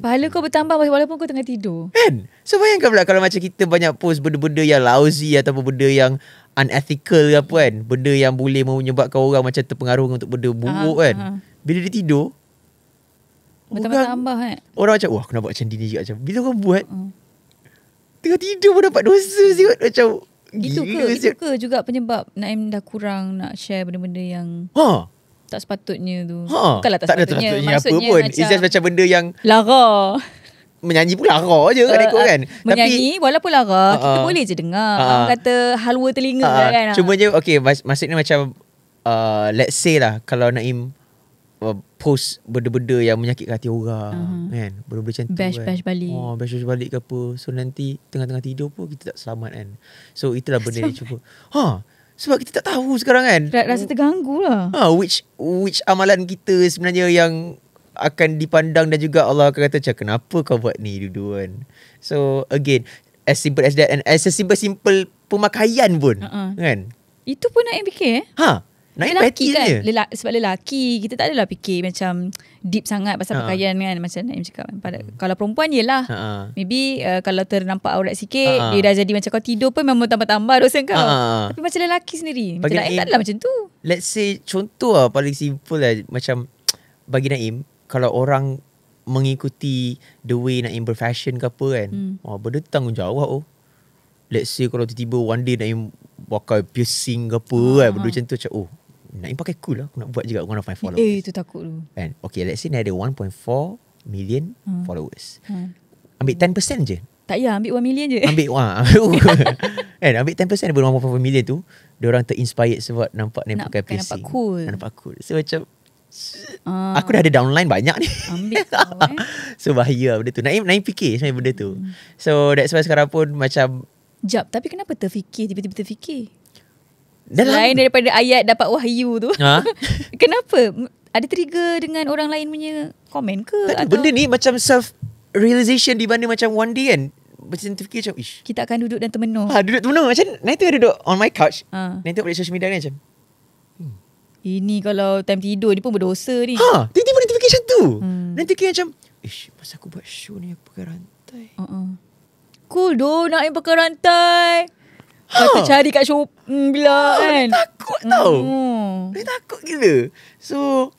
Pahala kau bertambah walaupun kau tengah tidur. Kan? So bayangkan pula kalau macam kita banyak post benda-benda yang lousy ataupun benda yang unethical ke apa kan. Benda yang boleh menyebabkan orang macam terpengaruh untuk benda buruk uh-huh. kan. Uh-huh. Bila dia tidur. Bertambah-tambah kan? Orang macam, wah kena buat macam dini juga Bila kau buat, uh-huh. Tengah tidur pun dapat dosa siut Macam gitu ke, siut ke juga penyebab Naim dah kurang Nak share benda-benda yang Ha Tak sepatutnya tu Ha Bukanlah tak, tak sepatutnya, ada sepatutnya apa pun. macam It's just macam benda yang Lara Menyanyi pun lara je uh, kan, uh, kan Menyanyi Tapi, walaupun lara uh, Kita uh, boleh je dengar uh, Orang kata halwa telinga uh, kan Cuma je Okay mas- maksudnya macam uh, Let's say lah Kalau Naim Uh, post benda-benda yang menyakitkan hati orang uh-huh. kan benda-benda macam tu bash, kan bash balik oh, bash, bash balik ke apa so nanti tengah-tengah tidur pun kita tak selamat kan so itulah benda dia cuba ha sebab kita tak tahu sekarang kan rasa terganggu lah ha which which amalan kita sebenarnya yang akan dipandang dan juga Allah akan kata macam kenapa kau buat ni dulu kan so again as simple as that and as simple-simple pemakaian pun uh-huh. kan itu pun nak fikir eh ha Naik lelaki kan dia. Lela, Sebab lelaki Kita tak adalah fikir Macam deep sangat Pasal ha. pakaian kan Macam Naim cakap kan. Pada, Kalau perempuan Yelah ha. Maybe uh, Kalau ternampak aurat sikit ha. Dia dah jadi macam Kau tidur pun Memang tambah-tambah dosa kau ha. Tapi macam lelaki sendiri bagi Macam Naim, Naim Tak adalah macam tu Let's say Contoh lah Paling simple lah Macam Bagi Naim Kalau orang Mengikuti The way Naim berfashion ke apa kan hmm. Wah, Benda tu tanggungjawab oh. Let's say Kalau tiba-tiba One day Naim Pakai piercing ke apa ha. kan Benda ah. macam tu Macam oh nak pakai cool lah. Aku nak buat juga one of my followers. Eh, itu takut tu. and Okay, let's see dia ada 1.4 million hmm. followers. Hmm. Ambil 10% je. Tak ya ambil 1 million je. Ambil, wah. kan, ambil 10% dari 1.4 million tu, orang terinspired sebab nampak nampak pakai piercing. Nampak cool. nampak cool. So, macam, Uh, aku dah ada downline banyak ni Ambil kau eh So bahaya lah benda tu Naim, naim fikir sebenarnya benda tu hmm. So that's why sekarang pun macam Jap tapi kenapa terfikir Tiba-tiba terfikir dalam. Lain daripada ayat dapat wahyu tu. Ha? Kenapa? Ada trigger dengan orang lain punya komen ke? Tak atau? Benda ni macam self realization di mana macam one day kan. Macam terfikir macam Ish. Kita akan duduk dan termenung ha, Duduk termenung Macam Nanti tengah duduk on my couch ha. Nanti tengok balik social media ni macam hmm. Ini kalau time tidur Dia pun berdosa ni ha, Tiba-tiba nanti fikir tu hmm. Nanti fikir macam Ish masa aku buat show ni Aku pakai rantai uh uh-uh. Cool doh nak yang pakai rantai Kata cari kat show mm, bila oh, kan. Dia takut tau. Hmm. Dia takut gila. So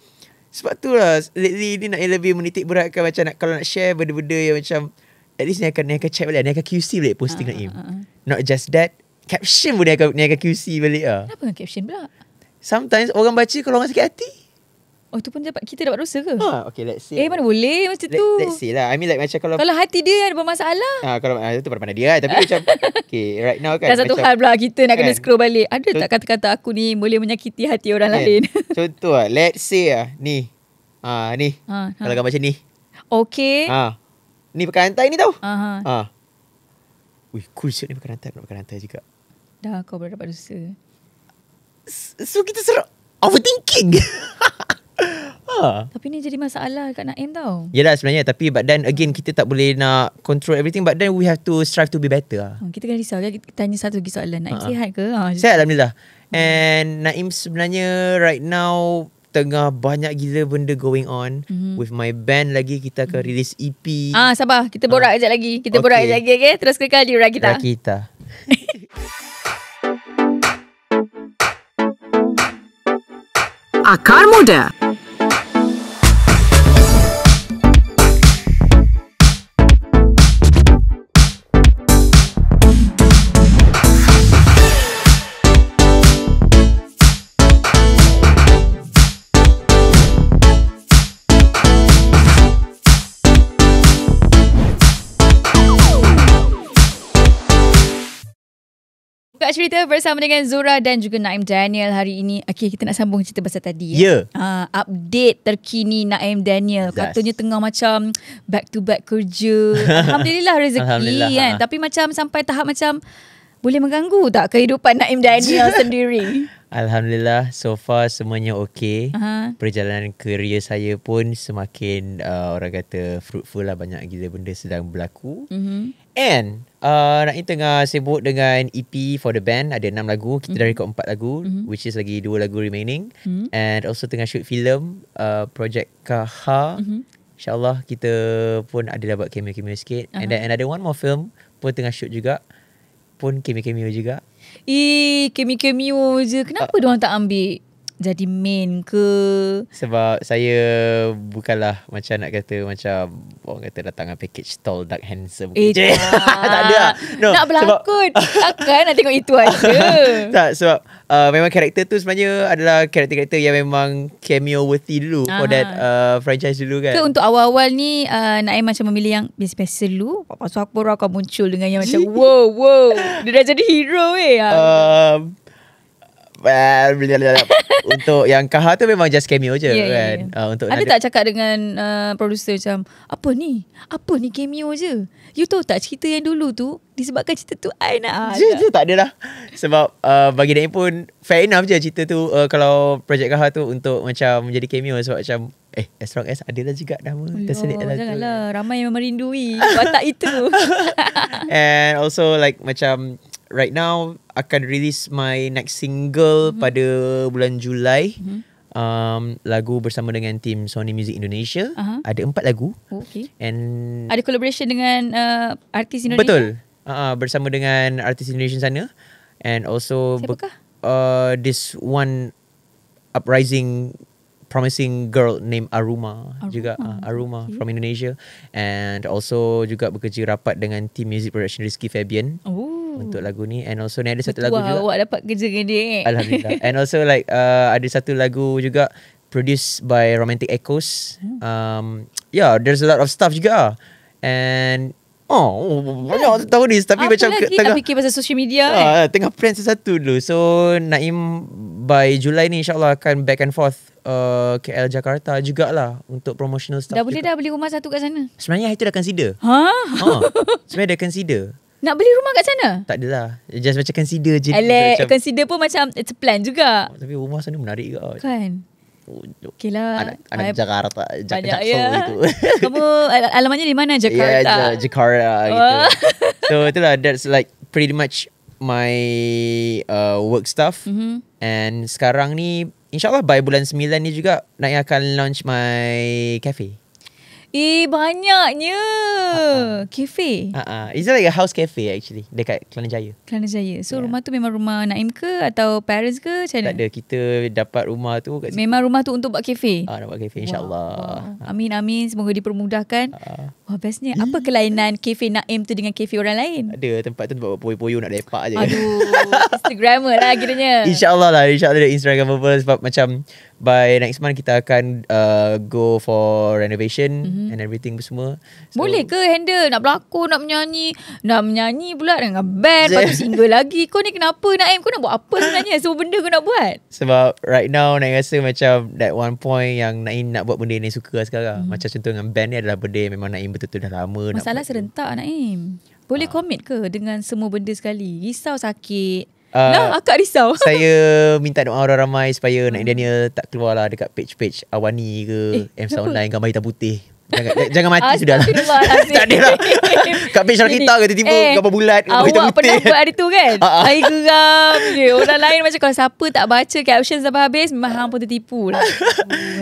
sebab tu lah lately ni nak lebih menitik berat beratkan macam nak kalau nak share benda-benda yang macam at least ni akan ni akan check balik lah, ni akan QC balik posting uh, uh, uh, Not just that caption pun ni akan ni akan QC balik ah. Kenapa dengan caption pula? Sometimes orang baca kalau orang sakit hati. Oh tu pun dapat kita dapat dosa ke? Ha, okay let's see. Eh mana boleh macam Let, tu? Let's see lah. I mean like macam kalau Kalau hati dia ada bermasalah. Ah ha, kalau ah itu pada dia tapi macam okay right now kan. Dah satu hal pula kita nak kan? kena scroll balik. Ada Contoh, tak kata-kata aku ni boleh menyakiti hati orang kan? lain? Contoh ah let's see lah, ah ni. Ah ni. Ah. Ha, kalau ha. macam ni. Okay. Ah. Ha. Ni pakai rantai ni tau. Ha ha. Ah. Ha. Wih, cool sikit ni pakai rantai. Pakai rantai juga. Dah, kau boleh dapat dosa. So, kita serok overthinking. Ha. Tapi ni jadi masalah kat Naim tau. Yelah sebenarnya. Tapi but then again kita tak boleh nak control everything. But then we have to strive to be better lah. Kita kena risau. Ya. Kita tanya satu lagi soalan. Naim ha. sihat ke? Ha, sihat Alhamdulillah. Hmm. And Naim sebenarnya right now tengah banyak gila benda going on mm-hmm. with my band lagi kita akan hmm. release EP. Ah sabah kita borak ah. Ha. aja lagi. Kita okay. borak aja lagi okey. Terus kekal di Rakita. Rakita. आकार मोड्या Tak cerita bersama dengan Zura dan juga Naim Daniel hari ini. Okey, kita nak sambung cerita pasal tadi. Eh? Ya. Yeah. Uh, update terkini Naim Daniel. Yes. Katanya tengah macam back to back kerja. Alhamdulillah rezeki Alhamdulillah. kan. Ha. Tapi macam sampai tahap macam boleh mengganggu tak kehidupan Naim Daniel sendiri? Alhamdulillah, so far semuanya okey. Uh-huh. Perjalanan kerjaya saya pun semakin uh, orang kata fruitful lah. Banyak gila benda sedang berlaku. Uh-huh. And uh, nak ini tengah sibuk dengan EP for the band. Ada enam lagu. Kita uh-huh. dah mhm. record empat lagu. Uh-huh. Which is lagi dua lagu remaining. Uh-huh. And also tengah shoot film. Uh, Project kha, Uh-huh. InsyaAllah kita pun ada dapat lah cameo-cameo sikit. Uh-huh. And then another one more film pun tengah shoot juga. Pun cameo-cameo juga. Ih, eh, kemi-kemi je. Kenapa uh, dia orang tak ambil? jadi main ke sebab saya bukanlah macam nak kata macam orang kata datang dengan package tall dark handsome eh, tak. tak ada lah. no, nak berlakon takkan nak tengok itu aja tak sebab uh, memang karakter tu sebenarnya adalah karakter-karakter yang memang cameo worthy dulu Aha. for that uh, franchise dulu kan ke untuk awal-awal ni uh, nak macam memilih yang biasa-biasa dulu apa suara kau muncul dengan yang macam wow wow dia dah jadi hero eh uh, Ah, untuk yang Kaha tu memang just cameo je yeah, ya, kan. Yeah. Ya. Uh, untuk ada tak cakap dengan uh, producer macam apa ni? Apa ni cameo je? You tahu tak cerita yang dulu tu disebabkan cerita tu I nak ada. Ah, tu tak adalah. Sebab uh, bagi dia pun fair enough je cerita tu uh, kalau projek Kaha tu untuk macam menjadi cameo sebab macam eh as long as adalah juga nama oh, tersenit adalah tu. Janganlah ramai yang merindui watak itu. And also like macam right now akan release my next single mm-hmm. pada bulan Julai. Mm-hmm. Um lagu bersama dengan tim Sony Music Indonesia. Uh-huh. Ada empat lagu. Oh, okay. And ada collaboration dengan uh, artis Indonesia. Betul. Uh, bersama dengan artis Indonesia sana and also be- uh this one uprising promising girl named Aruma, Aruma. juga uh, Aruma okay. from Indonesia and also juga bekerja rapat dengan tim music production Rizky Fabian. Oh untuk lagu ni and also ni ada satu Betul lagu wah, juga awak dapat kerja dengan dia eh. alhamdulillah and also like uh, ada satu lagu juga produced by Romantic Echoes um yeah there's a lot of stuff juga and oh banyak yeah. Kan? tahu ni tapi apa macam apa lagi tengah, fikir pasal social media uh, eh. tengah plan sesuatu dulu so Naim by Julai ni insyaAllah akan back and forth Uh, KL Jakarta juga lah Untuk promotional stuff Dah boleh juga. dah beli rumah satu kat sana Sebenarnya itu dah consider Ha? Huh? Ha ah, Sebenarnya dah consider nak beli rumah kat sana? Tak adalah. Just macam consider je. Alek, macam, consider pun macam it's eh, a plan juga. Tapi rumah sana menarik juga. Kan? Okay lah. Anak, anak Jakarta. Jak- banyak, Jaksel ya. itu. Kamu alamannya di mana? Ya, Jakarta? Yeah, Jakarta. Oh. Gitu. So itulah. That's like pretty much my uh, work stuff. Mm-hmm. And sekarang ni, insyaAllah by bulan 9 ni juga, Naya akan launch my cafe. Eh banyaknya uh-huh. Cafe uh-huh. It's like a house cafe actually Dekat Kelana Jaya Kelana Jaya So yeah. rumah tu memang rumah Naim ke Atau parents ke Macam mana Tak ada Kita dapat rumah tu kat Memang situ. rumah tu untuk buat cafe Ah, uh, nak buat cafe insyaAllah uh-huh. Amin amin Semoga dipermudahkan uh-huh. Wah bestnya Apa kelainan cafe Naim tu Dengan cafe orang lain Ada tempat tu Tempat poyo-poyo Nak lepak je Aduh Instagramer lah kiranya InsyaAllah lah InsyaAllah ada Instagramable Sebab macam by next month kita akan uh, go for renovation mm-hmm. and everything semua. So, Boleh ke handle nak berlakon, nak menyanyi, nak menyanyi pula dengan band, Patut tu single lagi. Kau ni kenapa nak aim? Eh? Kau nak buat apa sebenarnya? Semua benda kau nak buat? Sebab right now Naim rasa macam that one point yang Naim nak buat benda yang suka lah sekarang. Mm. Macam contoh dengan band ni adalah benda yang memang Naim betul-betul dah lama. Masalah nak serentak Naim. Boleh ha. Ah. komit ke dengan semua benda sekali? Risau sakit. Uh, lah akak risau Saya minta doa orang ramai Supaya nak hmm. Daniel Tak keluar lah Dekat page-page Awani ke eh, M Sound Line Gambar hitam putih Jangan, jangan mati sudah lah Tak ada lah Kat page orang kita Tiba-tiba eh, gambar bulat hitam putih Awak pernah buat hari tu kan Saya uh, uh. geram je Orang lain macam Kalau siapa tak baca Caption sampai habis Memang hang pun tertipu lah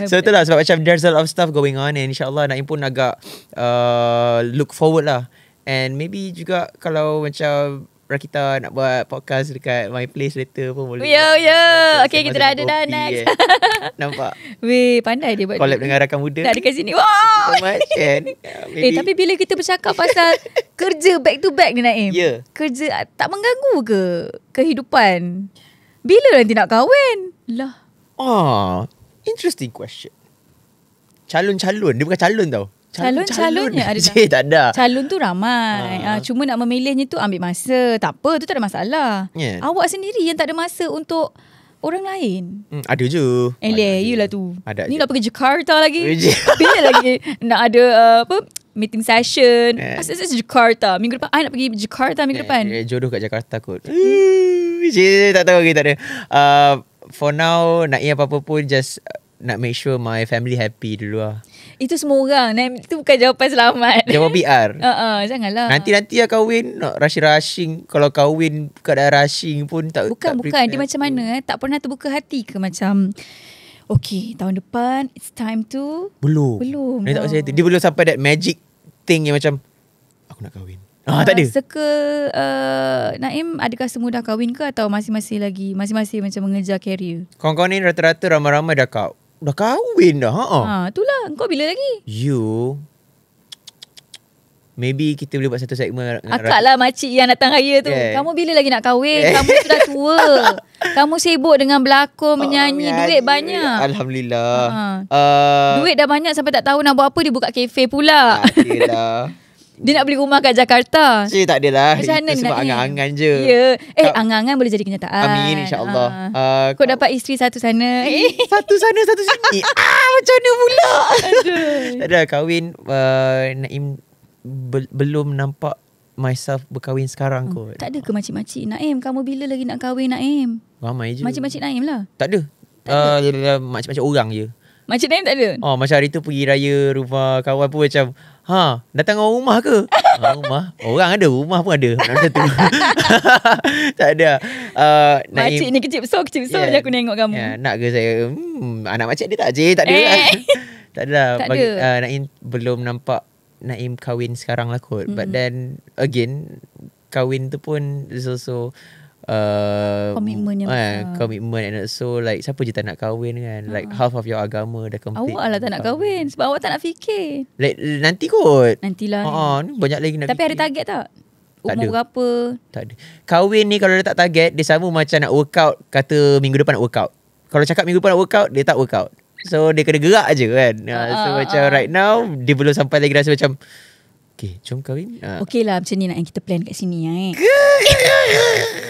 So betul lah Sebab macam There's a lot of stuff going on And insyaAllah Naim pun agak uh, Look forward lah And maybe juga Kalau macam Rakita nak buat podcast dekat My Place later pun boleh. Yo ya, yo. okay ya. kita dah ada dah next. Eh. Nampak. Weh pandai dia buat. Kolab dia. dengan rakan muda. Tak ada kat sini. Wow. So much kan. Yeah, eh tapi bila kita bercakap pasal kerja back to back ni Naim. Ya. Yeah. Kerja tak mengganggu ke kehidupan? Bila nanti nak kahwin? Lah. Ah, interesting question. Calon-calon. Dia bukan calon tau calon calonnya ada tak? tak ada. Calon tu ramai. Ha. Ha, cuma nak memilihnya tu ambil masa. Tak apa, tu tak ada masalah. Yeah. Awak sendiri yang tak ada masa untuk orang lain. Hmm, ada je. Eh, you lah tu. Ada Ni je. pergi Jakarta lagi. Bila lagi nak ada uh, apa? meeting session. Eh. Asyik asyik Jakarta. Minggu depan, I nak pergi Jakarta minggu eh, depan. Eh, jodoh kat Jakarta kot. Hmm. tak tahu lagi tak ada. Uh, for now, nak ingat apa-apa pun, just nak make sure my family happy dulu lah. Itu semua orang. Itu bukan jawapan selamat. Jawapan BR. uh-uh, janganlah. Nanti-nanti lah kahwin. Nak rushing-rushing. Kalau kahwin bukan ada rushing pun. Tak, bukan, tak bukan. Dia macam mana. Eh? Tak pernah terbuka hati ke macam. Okay, tahun depan. It's time to. Belum. Belum. Dia, tak oh. dia belum sampai that magic thing yang macam. Aku nak kahwin. Ah, uh, tak ah, ada. Seke, uh, Naim, adakah semua dah kahwin ke atau masih-masih lagi? Masih-masih macam mengejar karier? Kawan-kawan ni rata-rata ramai-ramai dah kau dah kahwin dah. Ha. Ha, itulah. Kau bila lagi? You. Maybe kita boleh buat satu segmen. Akak lah makcik yang datang raya tu. Yeah. Kamu bila lagi nak kahwin? Yeah. Kamu sudah tua. Kamu sibuk dengan berlakon, oh, menyanyi. Oh, duit ya, ya. banyak. Alhamdulillah. Ha, ha. Uh, duit dah banyak sampai tak tahu nak buat apa. Dia buka kafe pula. Ah, okay lah. Dia nak beli rumah kat Jakarta. Cik, tak adalah. Macam mana Itu sebab angan-angan je. Ya. Eh, Kau... angan-angan boleh jadi kenyataan. Amin, insyaAllah. Ha. Uh, Kau dapat isteri satu sana. Eh, satu sana, satu sini. ah, macam mana pula? tak ada, kahwin. Uh, Naim be- belum nampak myself berkahwin sekarang hmm. kot. Tak ada ke makcik-makcik? Naim, kamu bila lagi nak kahwin Naim? Ramai je. Makcik-makcik Naim lah. Tak ada. Tak uh, ada. Ah, makcik-makcik orang je. Makcik Naim tak ada? Oh, ah, macam hari tu pergi raya rumah kawan pun macam... Ha, datang orang rumah ke? Orang rumah. Orang ada, rumah pun ada. Masa tu. tak ada. Uh, makcik naim. ni kecil besar, kecil besar yeah. je aku tengok kamu. Ya, yeah, nak ke saya? Hmm, anak macam dia tak je, tak ada. Eh. Lah. tak ada. Lah. Tak ada. Uh, Naim belum nampak Naim kahwin sekarang lah kot. Mm-hmm. But then, again, kahwin tu pun so-so. Uh, komitmen eh, Komitmen eh, And so like Siapa je tak nak kahwin kan Like ha. half of your agama Dah complete Awak lah tak nak kahwin Sebab awak tak nak fikir Like nanti kot Nantilah uh-huh. eh. Banyak lagi nak Tapi fikir ada target tak? Umur tak ada. berapa? Tak ada Kahwin ni kalau dia tak target Dia sama macam nak workout Kata minggu depan nak workout Kalau cakap minggu depan nak workout Dia tak workout So dia kena gerak je kan uh, So uh, macam uh. right now Dia belum sampai lagi rasa macam Okay jom kahwin uh. Okay lah macam ni nak yang kita plan kat sini ya, eh.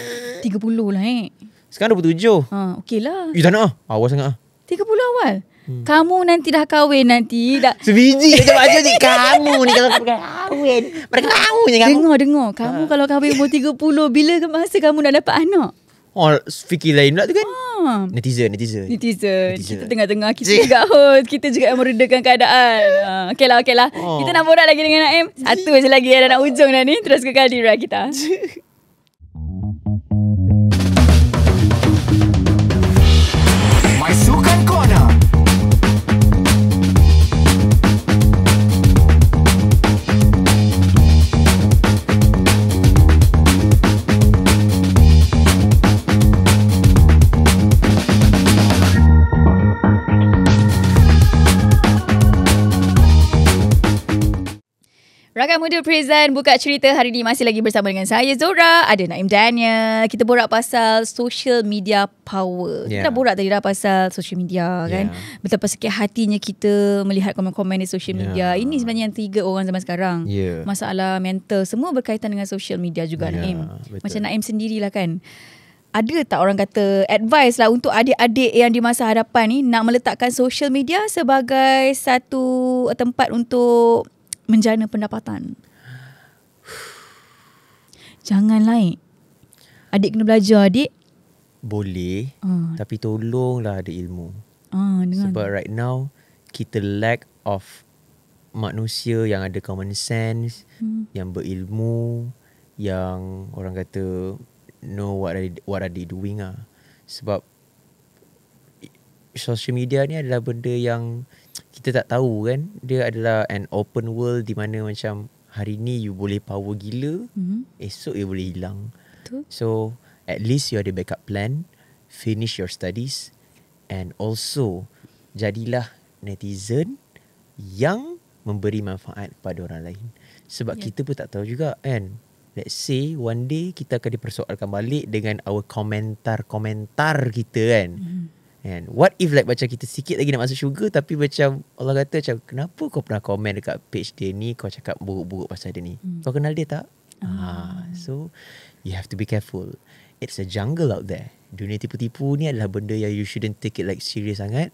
30 lah eh. Sekarang 27. Ha, okey lah. Eh, tak nak lah. Awal sangat lah. 30 awal? Hmm. Kamu nanti dah kahwin nanti. Dah. Sebiji. Macam aja ni. Kamu ni kalau kahwin. kahwin. Mereka kamu je kamu. Dengar, dengar. Kamu ha. kalau kahwin umur 30, bila masa kamu nak dapat anak? Oh, fikir lain pula tu kan? Ah. Netizen, netizen. Netizen. Kita lah. tengah-tengah, kita juga host. Kita juga yang meredakan keadaan. Ah. Okeylah, okeylah. Oh. Kita nak borak lagi dengan Naim. Satu je lagi yang nak ujung dah ni. Terus ke kali, lah kita. Rakan Muda present buka cerita hari ini masih lagi bersama dengan saya Zora, ada Naim Daniel. Kita borak pasal social media power. Yeah. Kita ya. dah borak tadi dah pasal social media kan. Ya. Betapa sakit hatinya kita melihat komen-komen di social ya. media. Yeah. Ini sebenarnya yang tiga orang zaman sekarang. Yeah. Masalah mental semua berkaitan dengan social media juga yeah. Naim. Betul. Macam Naim sendirilah kan. Ada tak orang kata advice lah untuk adik-adik yang di masa hadapan ni nak meletakkan social media sebagai satu tempat untuk menjana pendapatan. Jangan lah, naik. Adik kena belajar, adik. Boleh. Uh. Tapi tolonglah ada ilmu. Uh, Sebab right now, kita lack of manusia yang ada common sense, hmm. yang berilmu, yang orang kata know what are they, what are they doing ah. Sebab social media ni adalah benda yang kita tak tahu kan dia adalah an open world di mana macam hari ni you boleh power gila mm-hmm. esok you boleh hilang Betul. so at least you ada backup plan finish your studies and also jadilah netizen yang memberi manfaat kepada orang lain sebab yeah. kita pun tak tahu juga kan let's say one day kita akan dipersoalkan balik dengan our komentar-komentar kita kan mm-hmm. And what if like macam kita sikit lagi nak masuk syurga tapi macam Allah kata macam kenapa kau pernah komen dekat page dia ni kau cakap buruk-buruk pasal dia ni. Hmm. Kau kenal dia tak? Ah. ah. So you have to be careful. It's a jungle out there. Dunia tipu-tipu ni adalah benda yang you shouldn't take it like serious sangat.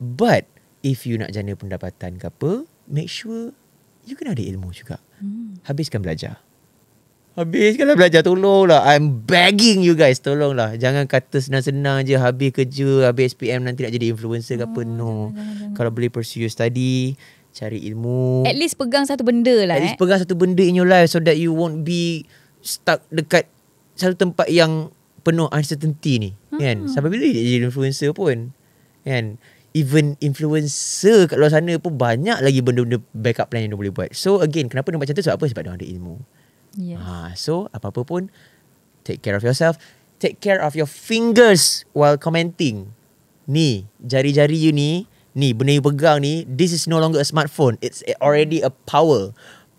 But if you nak jana pendapatan ke apa, make sure you kena ada ilmu juga. Hmm. Habiskan belajar. Habis kan lah belajar lah, I'm begging you guys tolong lah, Jangan kata senang-senang je Habis kerja Habis SPM nanti nak jadi influencer ke hmm, apa ah, No jangan, jangan. Kalau boleh pursue study Cari ilmu At least pegang satu benda lah At eh. least pegang satu benda in your life So that you won't be Stuck dekat Satu tempat yang Penuh uncertainty ni kan? hmm. Kan Sampai bila jadi influencer pun Kan Even influencer kat luar sana pun Banyak lagi benda-benda Backup plan yang dia boleh buat So again Kenapa dia macam tu Sebab apa? Sebab dia ada ilmu Yes. Ha, so apa-apa pun take care of yourself. Take care of your fingers while commenting. Ni, jari-jari you ni, ni benda you pegang ni, this is no longer a smartphone. It's already a power.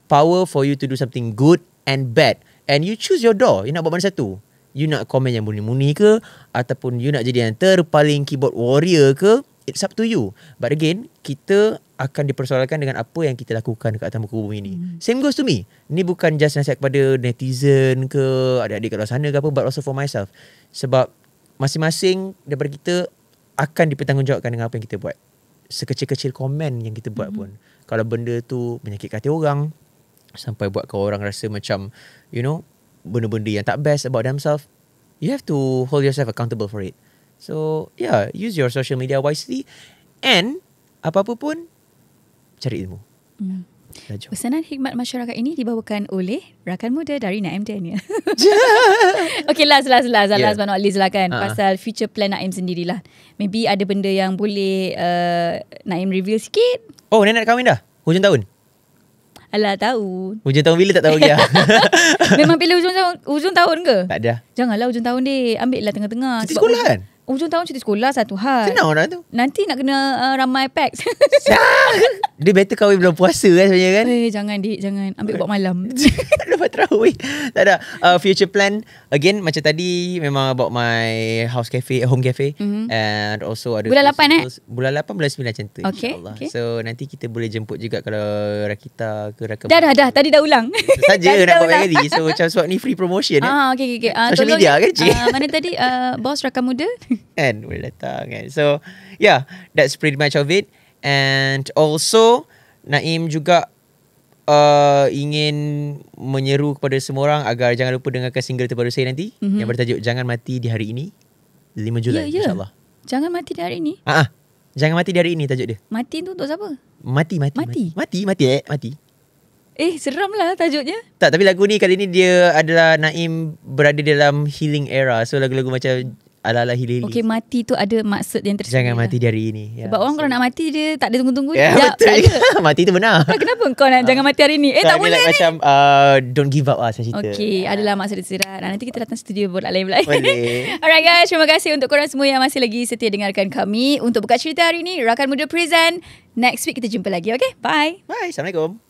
Power for you to do something good and bad. And you choose your door. You nak buat mana satu? You nak komen yang muni-muni ke? Ataupun you nak jadi yang terpaling keyboard warrior ke? it's up to you but again kita akan dipersoalkan dengan apa yang kita lakukan dekat atas muka bumi ini mm. same goes to me Ini bukan just nasihat kepada netizen ke adik-adik kat luar sana ke apa but also for myself sebab masing-masing daripada kita akan dipertanggungjawabkan dengan apa yang kita buat sekecil-kecil komen yang kita buat mm-hmm. pun kalau benda tu menyakitkan hati orang sampai buat kau orang rasa macam you know benda-benda yang tak best about themselves you have to hold yourself accountable for it mm. So yeah, use your social media wisely and apa-apa pun cari ilmu. Yeah. Hmm. Pesanan hikmat masyarakat ini dibawakan oleh rakan muda dari Naim Daniel. okay, last, last, last, yeah. last but not least lah kan. Uh-huh. Pasal future plan Naim sendirilah. Maybe ada benda yang boleh uh, Naim reveal sikit. Oh, Naim nak kahwin dah? Hujung tahun? Alah, tahu. Hujung tahun bila tak tahu dia. Ya. Memang pilih hujung, hujung tahun ke? Tak ada. Janganlah hujung tahun ni. Ambil lah tengah-tengah. Cuti sekolah kan? Ujung tahun cuti sekolah satu hal. Senang orang tu. Nanti nak kena uh, ramai pack. dia better kau belum puasa kan sebenarnya kan? Eh, jangan dik, jangan. Ambil buat malam. Dapat terawih. Tak ada. Uh, future plan. Again, macam tadi memang about my house cafe, eh, home cafe. Mm-hmm. And also ada... Bulan 8 eh? Bulan 8, bulan 9 macam tu. Okay. okay. So, nanti kita boleh jemput juga kalau Rakita ke Rakam. Dah, dah, dah. Tadi dah ulang. Saja nak buat lagi. So, macam sebab ni free promotion. Eh. Ah, eh? okay, okay. Uh, Social media kan, ah, mana tadi? Uh, boss Rakam Muda? kan boleh datang kan so yeah that's pretty much of it and also Naim juga Uh, ingin menyeru kepada semua orang agar jangan lupa dengarkan single terbaru saya nanti mm-hmm. yang bertajuk Jangan Mati di Hari Ini 5 Julai yeah, yeah. insyaAllah Jangan Mati di Hari Ini Ah, uh-huh. Jangan Mati di Hari Ini tajuk dia Mati tu untuk siapa? Mati mati mati mati mati, mati eh mati Eh seram lah tajuknya Tak tapi lagu ni kali ni dia adalah Naim berada dalam healing era So lagu-lagu macam ala-ala hilili. Okey mati tu ada maksud yang tersedia. Jangan mati dari ini. Ya, Sebab so. orang kalau nak mati dia tak ada tunggu-tunggu. Ya, yeah, betul. Tak mati tu benar. Kan, kenapa kau nak uh, jangan mati hari ini? Eh tak, boleh. Like, macam eh. uh, don't give up lah saya cerita. Okey, yeah. adalah maksud tersirat. Nanti kita datang studio buat lain-lain. Boleh. Alright guys, terima kasih untuk korang semua yang masih lagi setia dengarkan kami. Untuk buka cerita hari ini, Rakan Muda present. Next week kita jumpa lagi, okay? Bye. Bye. Assalamualaikum.